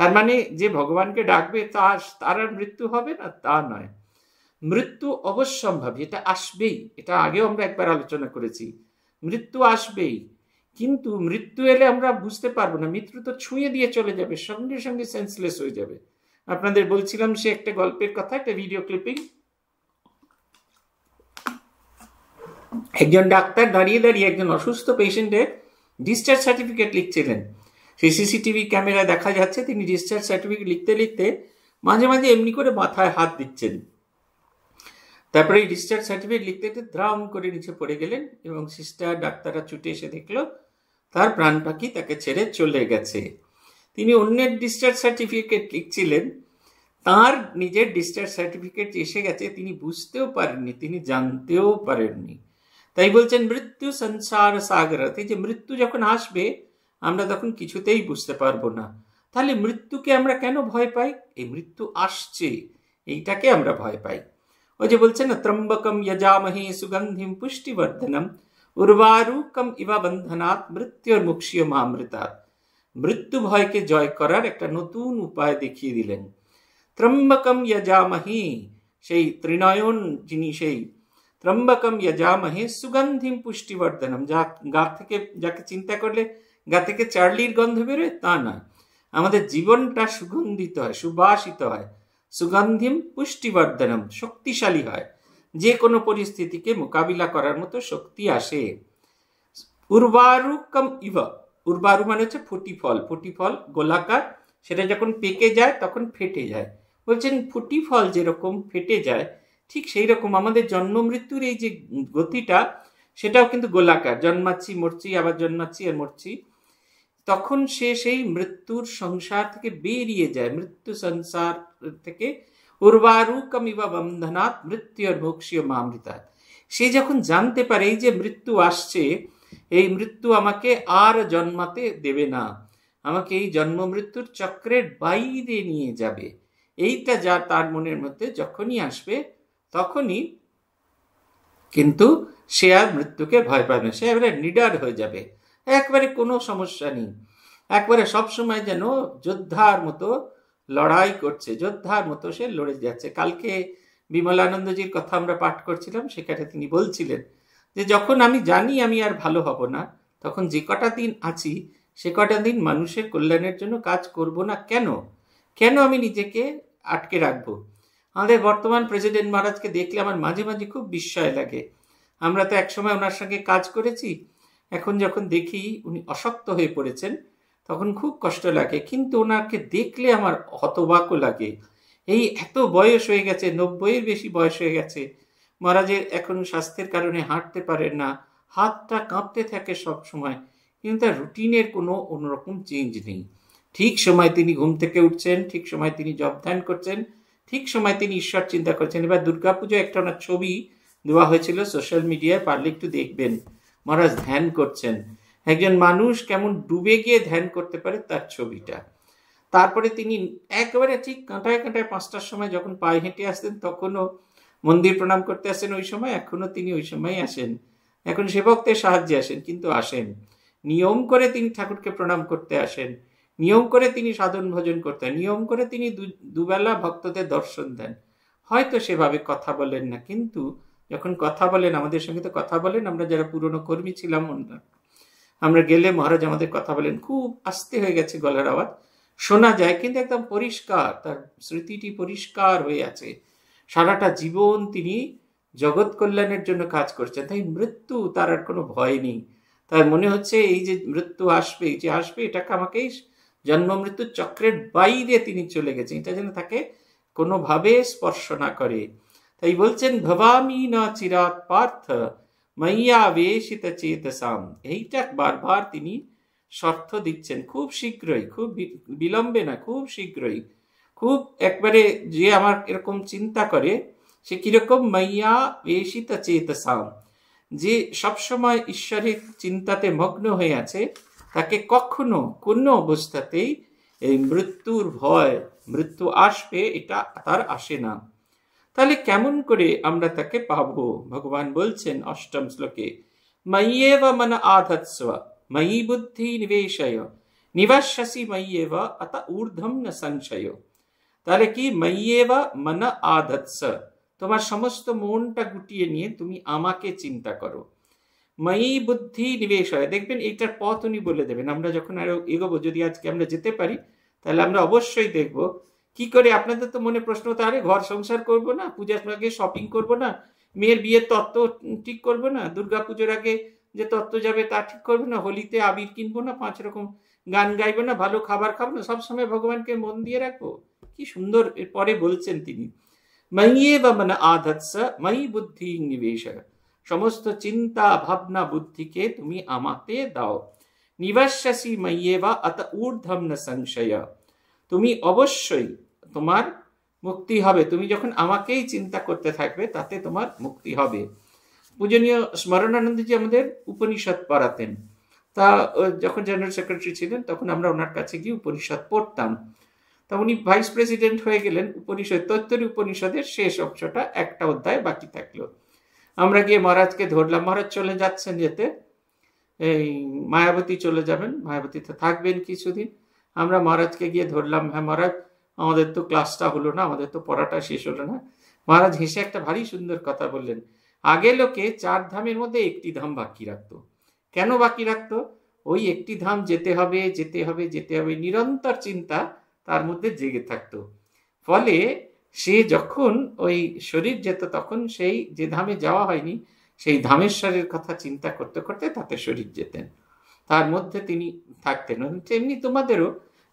[SPEAKER 1] তার মানে যে ভগবানকে ডাকবে তার তার আর মৃত্যু হবে না তা নয় মৃত্যু অবশ্যম্ভাবী এটা আসবেই এটা আগেও আমরা একবার আলোচনা করেছি মৃত্যু আসবেই কিন্তু মৃত্যু এলে আমরা বুঝতে পারবো না মৃত্যু তো ছুঁয়ে দিয়ে চলে যাবে সঙ্গে সঙ্গে সেন্সলেস হয়ে যাবে আপনাদের বলছিলাম সে একটা গল্পের কথা একটা ভিডিও ক্লিপিং একজন ডাক্তার দাঁড়িয়ে দাঁড়িয়ে একজন অসুস্থ পেশেন্টের ডিসচার্জ সার্টিফিকেট লিখছিলেন সেই সিসিটিভি ক্যামেরায় দেখা যাচ্ছে তিনি ডিসচার্জ সার্টিফিকেট লিখতে লিখতে মাঝে মাঝে এমনি করে মাথায় হাত দিচ্ছেন তারপরে এই ডিসচার্জ সার্টিফিকেট লিখতে লিখতে দ্রাম করে নিচে পড়ে গেলেন এবং সিস্টার ডাক্তাররা ছুটে এসে দেখলো তার প্রাণ পাখি তাকে ছেড়ে চলে গেছে তিনি অন্যের ডিসচার্জ সার্টিফিকেট লিখছিলেন তার নিজের ডিসচার্জ সার্টিফিকেট এসে গেছে তিনি বুঝতেও পারেননি তিনি জানতেও পারেননি তাই বলছেন মৃত্যু সংসার সাগরাতে যে মৃত্যু যখন আসবে আমরা তখন কিছুতেই বুঝতে পারবো না তাহলে মৃত্যুকে আমরা কেন ভয় পাই এই মৃত্যু আসছে এইটাকে আমরা ভয় পাই ওই যে বলছে না ত্রম্বকম যজামহে সুগন্ধিম পুষ্টিবর্ধনম উর্বারুকম ইবা বন্ধনাত মৃত্যুর মুক্ষীয় মামৃতাত মৃত্যু ভয়কে জয় করার একটা নতুন উপায় দেখিয়ে দিলেন ত্রম্বকম যজামহে সেই ত্রিনয়ন যিনি সেই ত্রম্বকম যজামহে সুগন্ধিম পুষ্টিবর্ধনম যা গা থেকে যাকে চিন্তা করলে গা থেকে চার্লির গন্ধ বেরোয় তা নয় আমাদের জীবনটা সুগন্ধিত হয় সুবাসিত হয় সুগন্ধিম পুষ্টিবর্ধনম শক্তিশালী হয় যে কোনো পরিস্থিতিকে মোকাবিলা করার মতো শক্তি আসে উর্বারুকম ইভ উর্বারু মানে হচ্ছে ফুটি ফল ফুটি ফল গোলাকার সেটা যখন পেকে যায় তখন ফেটে যায় বলছেন ফুটি ফল যেরকম ফেটে যায় ঠিক সেই রকম আমাদের জন্ম মৃত্যুর এই যে গতিটা সেটাও কিন্তু গোলাকার জন্মাচ্ছি মরছি আবার জন্মাচ্ছি আর মরছি তখন সে সেই মৃত্যুর সংসার থেকে বেরিয়ে যায় মৃত্যু সংসার থেকে উর্বারুক ইবা বন্ধনাত মৃত্যু আর ভক্সীয় মামৃতা সে যখন জানতে পারে এই যে মৃত্যু আসছে এই মৃত্যু আমাকে আর জন্মাতে দেবে না আমাকে এই জন্ম মৃত্যুর চক্রের বাইরে নিয়ে যাবে এইটা যা তার মনের মধ্যে যখনই আসবে তখনই কিন্তু সে আর মৃত্যুকে ভয় পাবে না সে এবারে নিডার হয়ে যাবে একবারে কোনো সমস্যা নেই একবারে সবসময় যেন যোদ্ধার মতো লড়াই করছে যোদ্ধার মতো সে লড়ে যাচ্ছে কালকে বিমলানন্দজির কথা আমরা পাঠ করছিলাম সেখানে তিনি বলছিলেন যে যখন আমি জানি আমি আর ভালো হব না তখন যে কটা দিন আছি সে কটা দিন মানুষের কল্যাণের জন্য কাজ করব না কেন কেন আমি নিজেকে আটকে রাখব আমাদের বর্তমান প্রেসিডেন্ট মহারাজকে দেখলে আমার মাঝে মাঝে খুব বিস্ময় লাগে আমরা তো একসময় ওনার সঙ্গে কাজ করেছি এখন যখন দেখি উনি অশক্ত হয়ে পড়েছেন তখন খুব কষ্ট লাগে কিন্তু ওনাকে দেখলে আমার হতবাকও লাগে এই এত বয়স হয়ে গেছে নব্বইয়ের বেশি বয়স হয়ে গেছে মহারাজের এখন স্বাস্থ্যের কারণে হাঁটতে পারেন না হাতটা কাঁপতে থাকে সব সময় কিন্তু তার রুটিনের কোনো অন্যরকম চেঞ্জ নেই ঠিক সময় তিনি ঘুম থেকে উঠছেন ঠিক সময় তিনি জব ধ্যান করছেন ঠিক সময় তিনি ঈশ্বর চিন্তা করছেন এবার দুর্গাপুজো একটা ওনার ছবি দেওয়া হয়েছিল সোশ্যাল মিডিয়ায় পারলে একটু দেখবেন মহারাজ ধ্যান করছেন একজন মানুষ কেমন ডুবে গিয়ে ধ্যান করতে পারে তার ছবিটা তারপরে তিনি একেবারে ঠিক কাঁটায় কাঁটায় পাঁচটার সময় যখন পায়ে হেঁটে আসতেন তখনও মন্দির প্রণাম করতে আসেন ওই সময় এখনো তিনি ওই সময় আসেন এখন সেবকদের সাহায্যে আসেন কিন্তু আসেন নিয়ম করে তিনি ঠাকুরকে প্রণাম করতে আসেন নিয়ম করে তিনি সাধন ভোজন করতেন নিয়ম করে তিনি দুবেলা ভক্তদের দর্শন দেন হয়তো সেভাবে কথা বলেন না কিন্তু যখন কথা বলেন আমাদের সঙ্গে তো কথা বলেন আমরা যারা পুরনো কর্মী ছিলাম অন্য আমরা গেলে মহারাজ আমাদের কথা বলেন খুব আস্তে হয়ে গেছে গলার আওয়াজ শোনা যায় কিন্তু একদম পরিষ্কার তার স্মৃতিটি পরিষ্কার হয়ে আছে সারাটা জীবন তিনি জগৎ কল্যাণের জন্য কাজ করছেন তাই মৃত্যু তার আর কোনো ভয় নেই তার মনে হচ্ছে এই যে মৃত্যু আসবে যে আসবে এটাকে আমাকে জন্ম মৃত্যু চক্রের বাইরে তিনি চলে গেছেন এটা যেন তাকে কোনোভাবে স্পর্শ না করে তাই বলছেন ভবামি না চিরাত পার্থ মাইয়াবেশিত চেতসাম এইটা বারবার তিনি শর্ত দিচ্ছেন খুব শীঘ্রই খুব বিলম্বে না খুব শীঘ্রই খুব একবারে যে আমার এরকম চিন্তা করে সে কিরকম মাইয়া বেশিত চেতসাম যে সবসময় ঈশ্বরের চিন্তাতে মগ্ন হয়ে আছে তাকে কখনো কোনো অবস্থাতেই এই মৃত্যুর ভয় মৃত্যু আসবে এটা তার আসে না তাহলে কেমন করে আমরা তাকে পাব ভগবান বলছেন অষ্টম শ্লোকে মাইয়েবা মন আধৎস্ব ময়ি বুদ্ধি নিবেশয় নিবাসাসি মইয়েবা অত ঊর্ধ্বম না সংশয় তাহলে কি মইয়েবা মন আধৎস তোমার সমস্ত মনটা গুটিয়ে নিয়ে তুমি আমাকে চিন্তা করো ময়ি বুদ্ধি নিবেশ হয় দেখবেন এইটার পথ উনি বলে দেবেন আমরা যখন আরো এগোবো যদি আজকে আমরা যেতে পারি তাহলে আমরা অবশ্যই দেখবো কি করে আপনাদের তো মনে প্রশ্ন তাহলে ঘর সংসার করব না পূজার আগে শপিং করব না মেয়ের বিয়ের তত্ত্ব ঠিক করব না দুর্গা পুজোর আগে যে তত্ত্ব যাবে তা ঠিক করবে না হোলিতে আবির কিনবো না পাঁচ রকম গান গাইবো না ভালো খাবার খাবো না সবসময় ভগবানকে মন দিয়ে রাখবো কি সুন্দর পরে বলছেন তিনি মাইয়ে বা মানে আধৎস মাই বুদ্ধি নিবেশ সমস্ত চিন্তা ভাবনা বুদ্ধিকে তুমি আমাতে দাও নিবাসাসী মাইয়ে বা অত ঊর্ধ্বম না সংশয় তুমি অবশ্যই তোমার মুক্তি হবে তুমি যখন আমাকেই চিন্তা করতে থাকবে তাতে তোমার মুক্তি হবে পূজনীয় স্মরণানন্দজি আমাদের উপনিষদ পড়াতেন তা যখন জেনারেল সেক্রেটারি ছিলেন তখন আমরা ওনার কাছে গিয়ে উপনিষদ পড়তাম তা উনি ভাইস প্রেসিডেন্ট হয়ে গেলেন উপনিষদ তত্তরী উপনিষদের শেষ অংশটা একটা অধ্যায় বাকি থাকলো আমরা গিয়ে মহারাজকে ধরলাম মহারাজ চলে যাচ্ছেন যেতে এই মায়াবতী চলে যাবেন মায়াবতীতে থাকবেন কিছুদিন আমরা মহারাজকে গিয়ে ধরলাম হ্যাঁ মহারাজ আমাদের তো ক্লাসটা হলো না আমাদের তো পড়াটা শেষ হলো না মহারাজ হেসে একটা ভারী সুন্দর কথা বললেন আগে লোকে চার ধামের মধ্যে একটি ধাম বাকি রাখতো কেন বাকি রাখতো ওই একটি ধাম যেতে হবে যেতে হবে যেতে হবে নিরন্তর চিন্তা তার মধ্যে জেগে থাকতো ফলে সে যখন ওই শরীর যেত তখন সেই যে ধামে যাওয়া হয়নি সেই ধামেশ্বরের কথা চিন্তা করতে করতে তাতে শরীর যেতেন তার মধ্যে তিনি থাকতেন তেমনি তোমাদেরও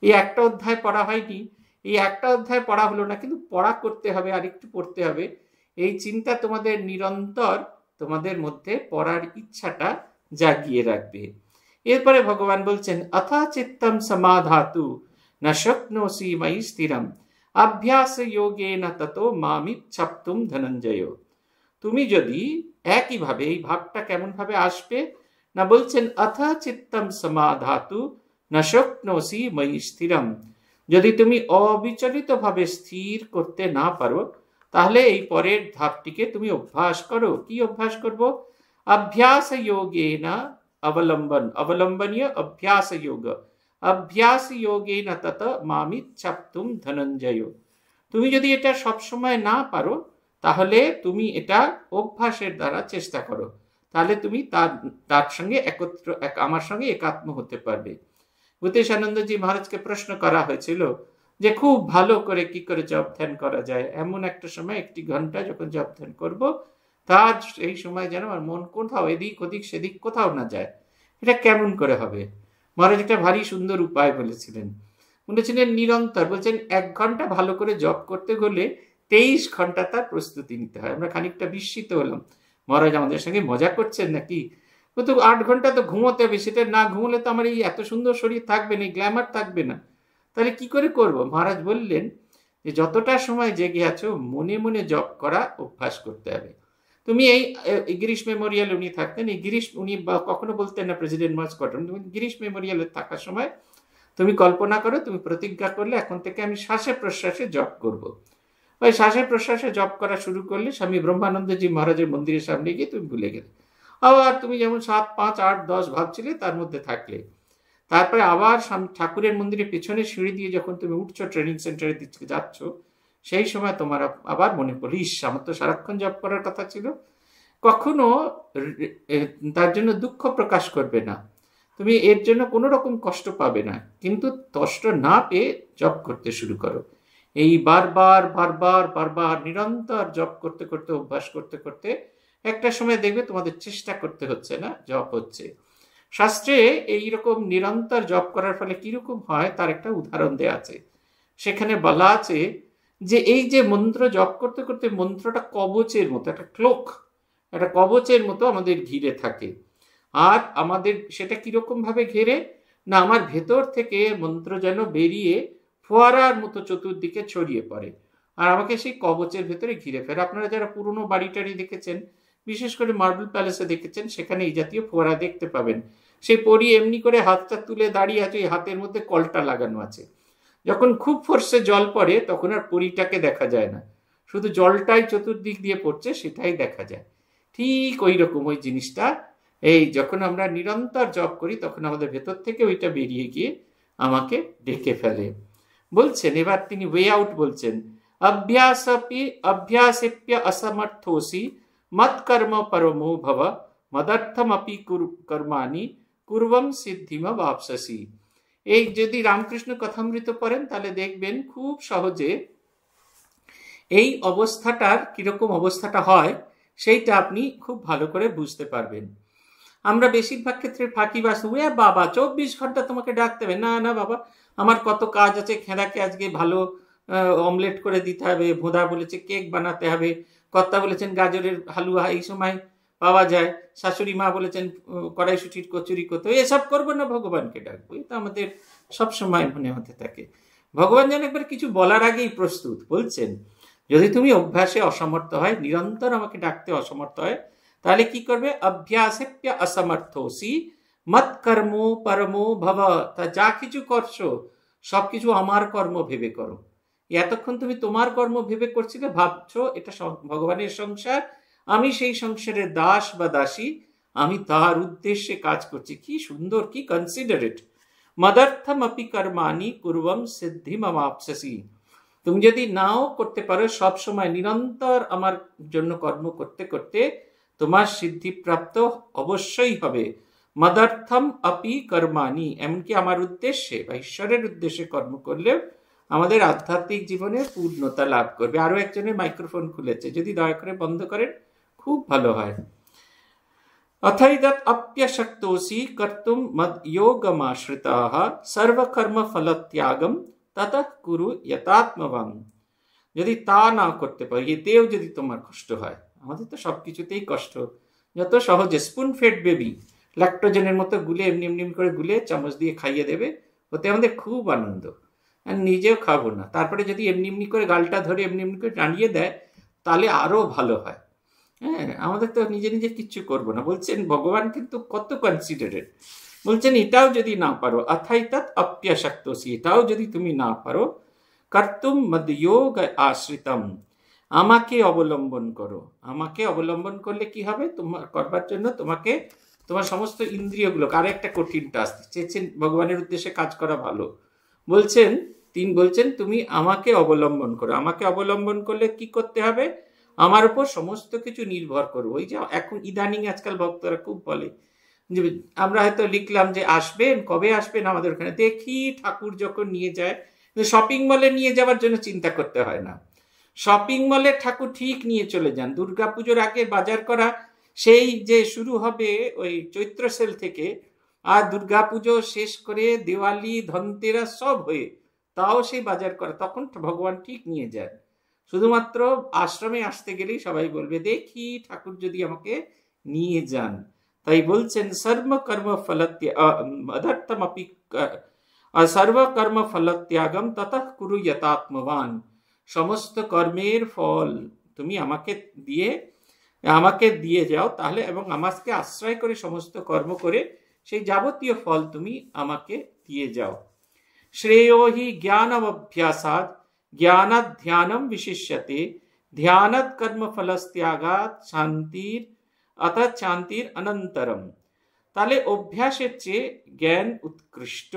[SPEAKER 1] এই একটা অধ্যায় পড়া হয়নি এই একটা অধ্যায় পড়া হলো না কিন্তু পড়া করতে হবে আর একটু পড়তে হবে এই চিন্তা তোমাদের নিরন্তর তোমাদের মধ্যে পড়ার ইচ্ছাটা জাগিয়ে রাখবে এরপরে ভগবান বলছেন অথা চিত্তম সমাধাতু না শক্নোসি মাই স্থিরম অভ্যাস যোগে না তত মামি ছাপতুম ধনঞ্জয় তুমি যদি একইভাবে এই ভাবটা কেমনভাবে আসবে না বলছেন অথা চিত্তম সমাধাতু না শক্নোসি মাই স্থিরম যদি তুমি অবিচলিতভাবে স্থির করতে না পারো তাহলে এই পরের ধাপটিকে তুমি অভ্যাস করো কি অভ্যাস করব অভ্যাস যোগে না অবলম্বন অবলম্বনীয় অভ্যাস যোগ অভ্যাস যোগে না তত মামি চাপ্তুম ধনঞ্জয় তুমি যদি এটা সবসময় না পারো তাহলে তুমি এটা অভ্যাসের দ্বারা চেষ্টা করো তাহলে তুমি তার তার সঙ্গে একত্র আমার সঙ্গে একাত্ম হতে পারবে আনন্দজি মহারাজকে প্রশ্ন করা হয়েছিল যে খুব ভালো করে কি করে জব ধ্যান করা যায় এমন একটা সময় একটি ঘন্টা যখন জব ধ্যান করব তার এই সময় যেন আমার মন কোথাও এদিক ওদিক সেদিক কোথাও না যায় এটা কেমন করে হবে মহারাজ একটা ভারী সুন্দর উপায় বলেছিলেন বলেছিলেন নিরন্তর বলছেন এক ঘন্টা ভালো করে জব করতে হলে তেইশ ঘন্টা তার প্রস্তুতি নিতে হয় আমরা খানিকটা বিস্মিত হলাম মহারাজ আমাদের সঙ্গে মজা করছেন নাকি কিন্তু আট ঘন্টা তো ঘুমোতে হবে সেটা না ঘুমলে তো আমার এই এত সুন্দর শরীর থাকবে না গ্ল্যামার থাকবে না তাহলে কি করে করব মহারাজ বললেন যে যতটা সময় জেগে আছো মনে মনে জপ করা অভ্যাস করতে হবে তুমি এই গিরিশ মেমোরিয়াল উনি থাকতেন এই গিরিশ উনি কখনো বলতেন না প্রেসিডেন্ট মাস কটন তুমি গিরিশ মেমোরিয়ালে থাকার সময় তুমি কল্পনা করো তুমি প্রতিজ্ঞা করলে এখন থেকে আমি শ্বাসে প্রশ্বাসে জপ করব। ওই শ্বাসে প্রশ্বাসে জপ করা শুরু করলে স্বামী ব্রহ্মানন্দজি মহারাজের মন্দিরের সামনে গিয়ে তুমি ভুলে গেলে আবার তুমি যেমন সাত পাঁচ আট দশ ভাবছিলে তার মধ্যে থাকলে তারপরে আবার ঠাকুরের মন্দিরের পেছনে সিঁড়ি দিয়ে যখন তুমি উঠছো ট্রেনিং সেন্টারের দিকে যাচ্ছ সেই সময় তোমার আবার মনে পড়ি ইস আমার তো সারাক্ষণ জব করার কথা ছিল কখনো তার জন্য দুঃখ প্রকাশ করবে না তুমি এর জন্য কোনো রকম কষ্ট পাবে না কিন্তু কষ্ট না পেয়ে জব করতে শুরু করো এই বারবার বারবার বারবার নিরন্তর জব করতে করতে অভ্যাস করতে করতে একটা সময় দেখবে তোমাদের চেষ্টা করতে হচ্ছে না জপ হচ্ছে শাস্ত্রে এইরকম নিরন্তর জপ করার ফলে কীরকম হয় তার একটা উদাহরণ দেয়া আছে সেখানে বলা আছে যে এই যে মন্ত্র জপ করতে করতে মন্ত্রটা কবচের মতো একটা ক্লোক একটা কবচের মতো আমাদের ঘিরে থাকে আর আমাদের সেটা কীরকমভাবে ঘেরে না আমার ভেতর থেকে মন্ত্র যেন বেরিয়ে ফোয়ারার মতো চতুর্দিকে ছড়িয়ে পড়ে আর আমাকে সেই কবচের ভেতরে ঘিরে ফেরে আপনারা যারা পুরনো বাড়ি টাড়ি দেখেছেন বিশেষ করে মার্বেল প্যালেসে দেখেছেন সেখানে এই জাতীয় ফোয়ারা দেখতে পাবেন সেই পরি এমনি করে হাতটা তুলে দাঁড়িয়ে আছে হাতের মধ্যে কলটা লাগানো আছে যখন খুব ফোর্সে জল পড়ে তখন আর পরিটাকে দেখা যায় না শুধু জলটাই চতুর্দিক দিয়ে পড়ছে সেটাই দেখা যায় ঠিক ওই রকম ওই জিনিসটা এই যখন আমরা নিরন্তর জপ করি তখন আমাদের ভেতর থেকে ওইটা বেরিয়ে গিয়ে আমাকে ডেকে ফেলে বলছেন এবার তিনি ওয়ে আউট বলছেন অভ্যাসপি অভ্যাসেপ্য অসমর্থসি মৎকর্ম परमो भव মদার্থমপি কর্মানি কুর্বম সিদ্ধিমা বাপসাসি এই যদি রামকৃষ্ণ কথামৃত পড়েন তাহলে দেখবেন খুব সহজে এই অবস্থাটার কীরকম অবস্থাটা হয় সেইটা আপনি খুব ভালো করে বুঝতে পারবেন আমরা বেশিরভাগ ক্ষেত্রে ফাঁকি বাস এ বাবা চব্বিশ ঘন্টা তোমাকে ডাকতে হবে না না বাবা আমার কত কাজ আছে খেঁদাকে আজকে ভালো অমলেট করে দিতে হবে ভোঁদা বলেছে কেক বানাতে হবে কর্তা বলেছেন গাজরের হালুয়া এই সময় পাওয়া যায় শাশুড়ি মা বলেছেন কড়াইশুটির কচুরি করতে এসব করবো না ভগবানকে ডাকবো তো আমাদের সব সময় মনে হতে থাকে ভগবান যেন একবার কিছু বলার আগেই প্রস্তুত বলছেন যদি তুমি অভ্যাসে অসমর্থ হয় নিরন্তর আমাকে ডাকতে অসমর্থ হয় তাহলে কি করবে অভ্যাসে অসমর্থ সি মত কর্ম পরমো ভব তা যা কিছু করছো সব কিছু আমার কর্ম ভেবে করো এতক্ষণ তুমি তোমার কর্ম ভেবে করছিলে ভাবছো এটা ভগবানের সংসার আমি সেই সংসারের দাস বা দাসী আমি তার উদ্দেশ্যে কাজ করছি কি সুন্দর কি কনসিডারেট মাদার্থম আপি কর্মানি কুরবম সিদ্ধি মামাপসি তুমি যদি নাও করতে পারো সব সময় নিরন্তর আমার জন্য কর্ম করতে করতে তোমার সিদ্ধি প্রাপ্ত অবশ্যই হবে মাদার্থম আপি কর্মানি এমনকি আমার উদ্দেশ্যে বা ঈশ্বরের উদ্দেশ্যে কর্ম করলেও আমাদের আধ্যাত্মিক জীবনে পূর্ণতা লাভ করবে আরো একজনের মাইক্রোফোন খুলেছে যদি দয়া করে বন্ধ করেন খুব ভালো হয় অথৈদত অপ্যশক্তোসি কর্তুম মদ যোগমাশ্রিতাহ সর্বকর্ম ফলত্যাগম ততঃ কুরু যথাত্মবান যদি তা না করতে পারি এতেও যদি তোমার কষ্ট হয় আমাদের তো সব কিছুতেই কষ্ট যত সহজে স্পুন ফেড বেবি ল্যাক্টোজেনের মতো গুলে এমনি এমনি করে গুলে চামচ দিয়ে খাইয়ে দেবে ওতে আমাদের খুব আনন্দ আর নিজেও খাবো না তারপরে যদি এমনি এমনি করে গালটা ধরে এমনি এমনি করে টানিয়ে দেয় তাহলে আরও ভালো হয় হ্যাঁ আমাদের তো নিজে নিজে কিচ্ছু করবো না বলছেন ভগবান কিন্তু কত কনসিডারেড বলছেন এটাও যদি না পারো তৎ অপ্যাসক্তসি এটাও যদি তুমি না পারো কর্তুম মদ্যোগ আশ্রিতম আমাকে অবলম্বন করো আমাকে অবলম্বন করলে কি হবে তোমার করবার জন্য তোমাকে তোমার সমস্ত ইন্দ্রিয়গুলো আরেকটা কঠিন টাস্ক চেয়েছেন ভগবানের উদ্দেশ্যে কাজ করা ভালো বলছেন তিন বলছেন তুমি আমাকে অবলম্বন করো আমাকে অবলম্বন করলে কি করতে হবে আমার উপর সমস্ত কিছু নির্ভর করবো ওই যে এখন ইদানিং আজকাল ভক্তরা খুব বলে যে আমরা হয়তো লিখলাম যে আসবেন কবে আসবেন আমাদের ওখানে দেখি ঠাকুর যখন নিয়ে যায় শপিং মলে নিয়ে যাওয়ার জন্য চিন্তা করতে হয় না শপিং মলে ঠাকুর ঠিক নিয়ে চলে যান দুর্গা পুজোর আগে বাজার করা সেই যে শুরু হবে ওই চৈত্র সেল থেকে আর দুর্গাপুজো শেষ করে দেওয়ালি ধনতেরা সব হয়ে তাও সেই বাজার করে তখন ভগবান ঠিক নিয়ে যান শুধুমাত্র আশ্রমে আসতে গেলেই সবাই বলবে দেখি ঠাকুর যদি আমাকে নিয়ে যান তাই বলছেন সর্বকর্ম ফলত্যাগম সর্বকর্ম ফলত্যাগম ততঃ কুরু যথাত্মবান সমস্ত কর্মের ফল তুমি আমাকে দিয়ে আমাকে দিয়ে যাও তাহলে এবং আমাকে আশ্রয় করে সমস্ত কর্ম করে সেই যাবতীয় ফল তুমি আমাকে দিয়ে যাও श्रेयो हि ज्ञानमभ्यासात् ज्ञानात् ध्यानं विशिष्यते ध्यानात् কর্মফলস্ত্যাগাত শান্তির অর্থাৎ শান্তির অনন্তরম তাহলে অভ্যাসের চেয়ে জ্ঞান উৎকৃষ্ট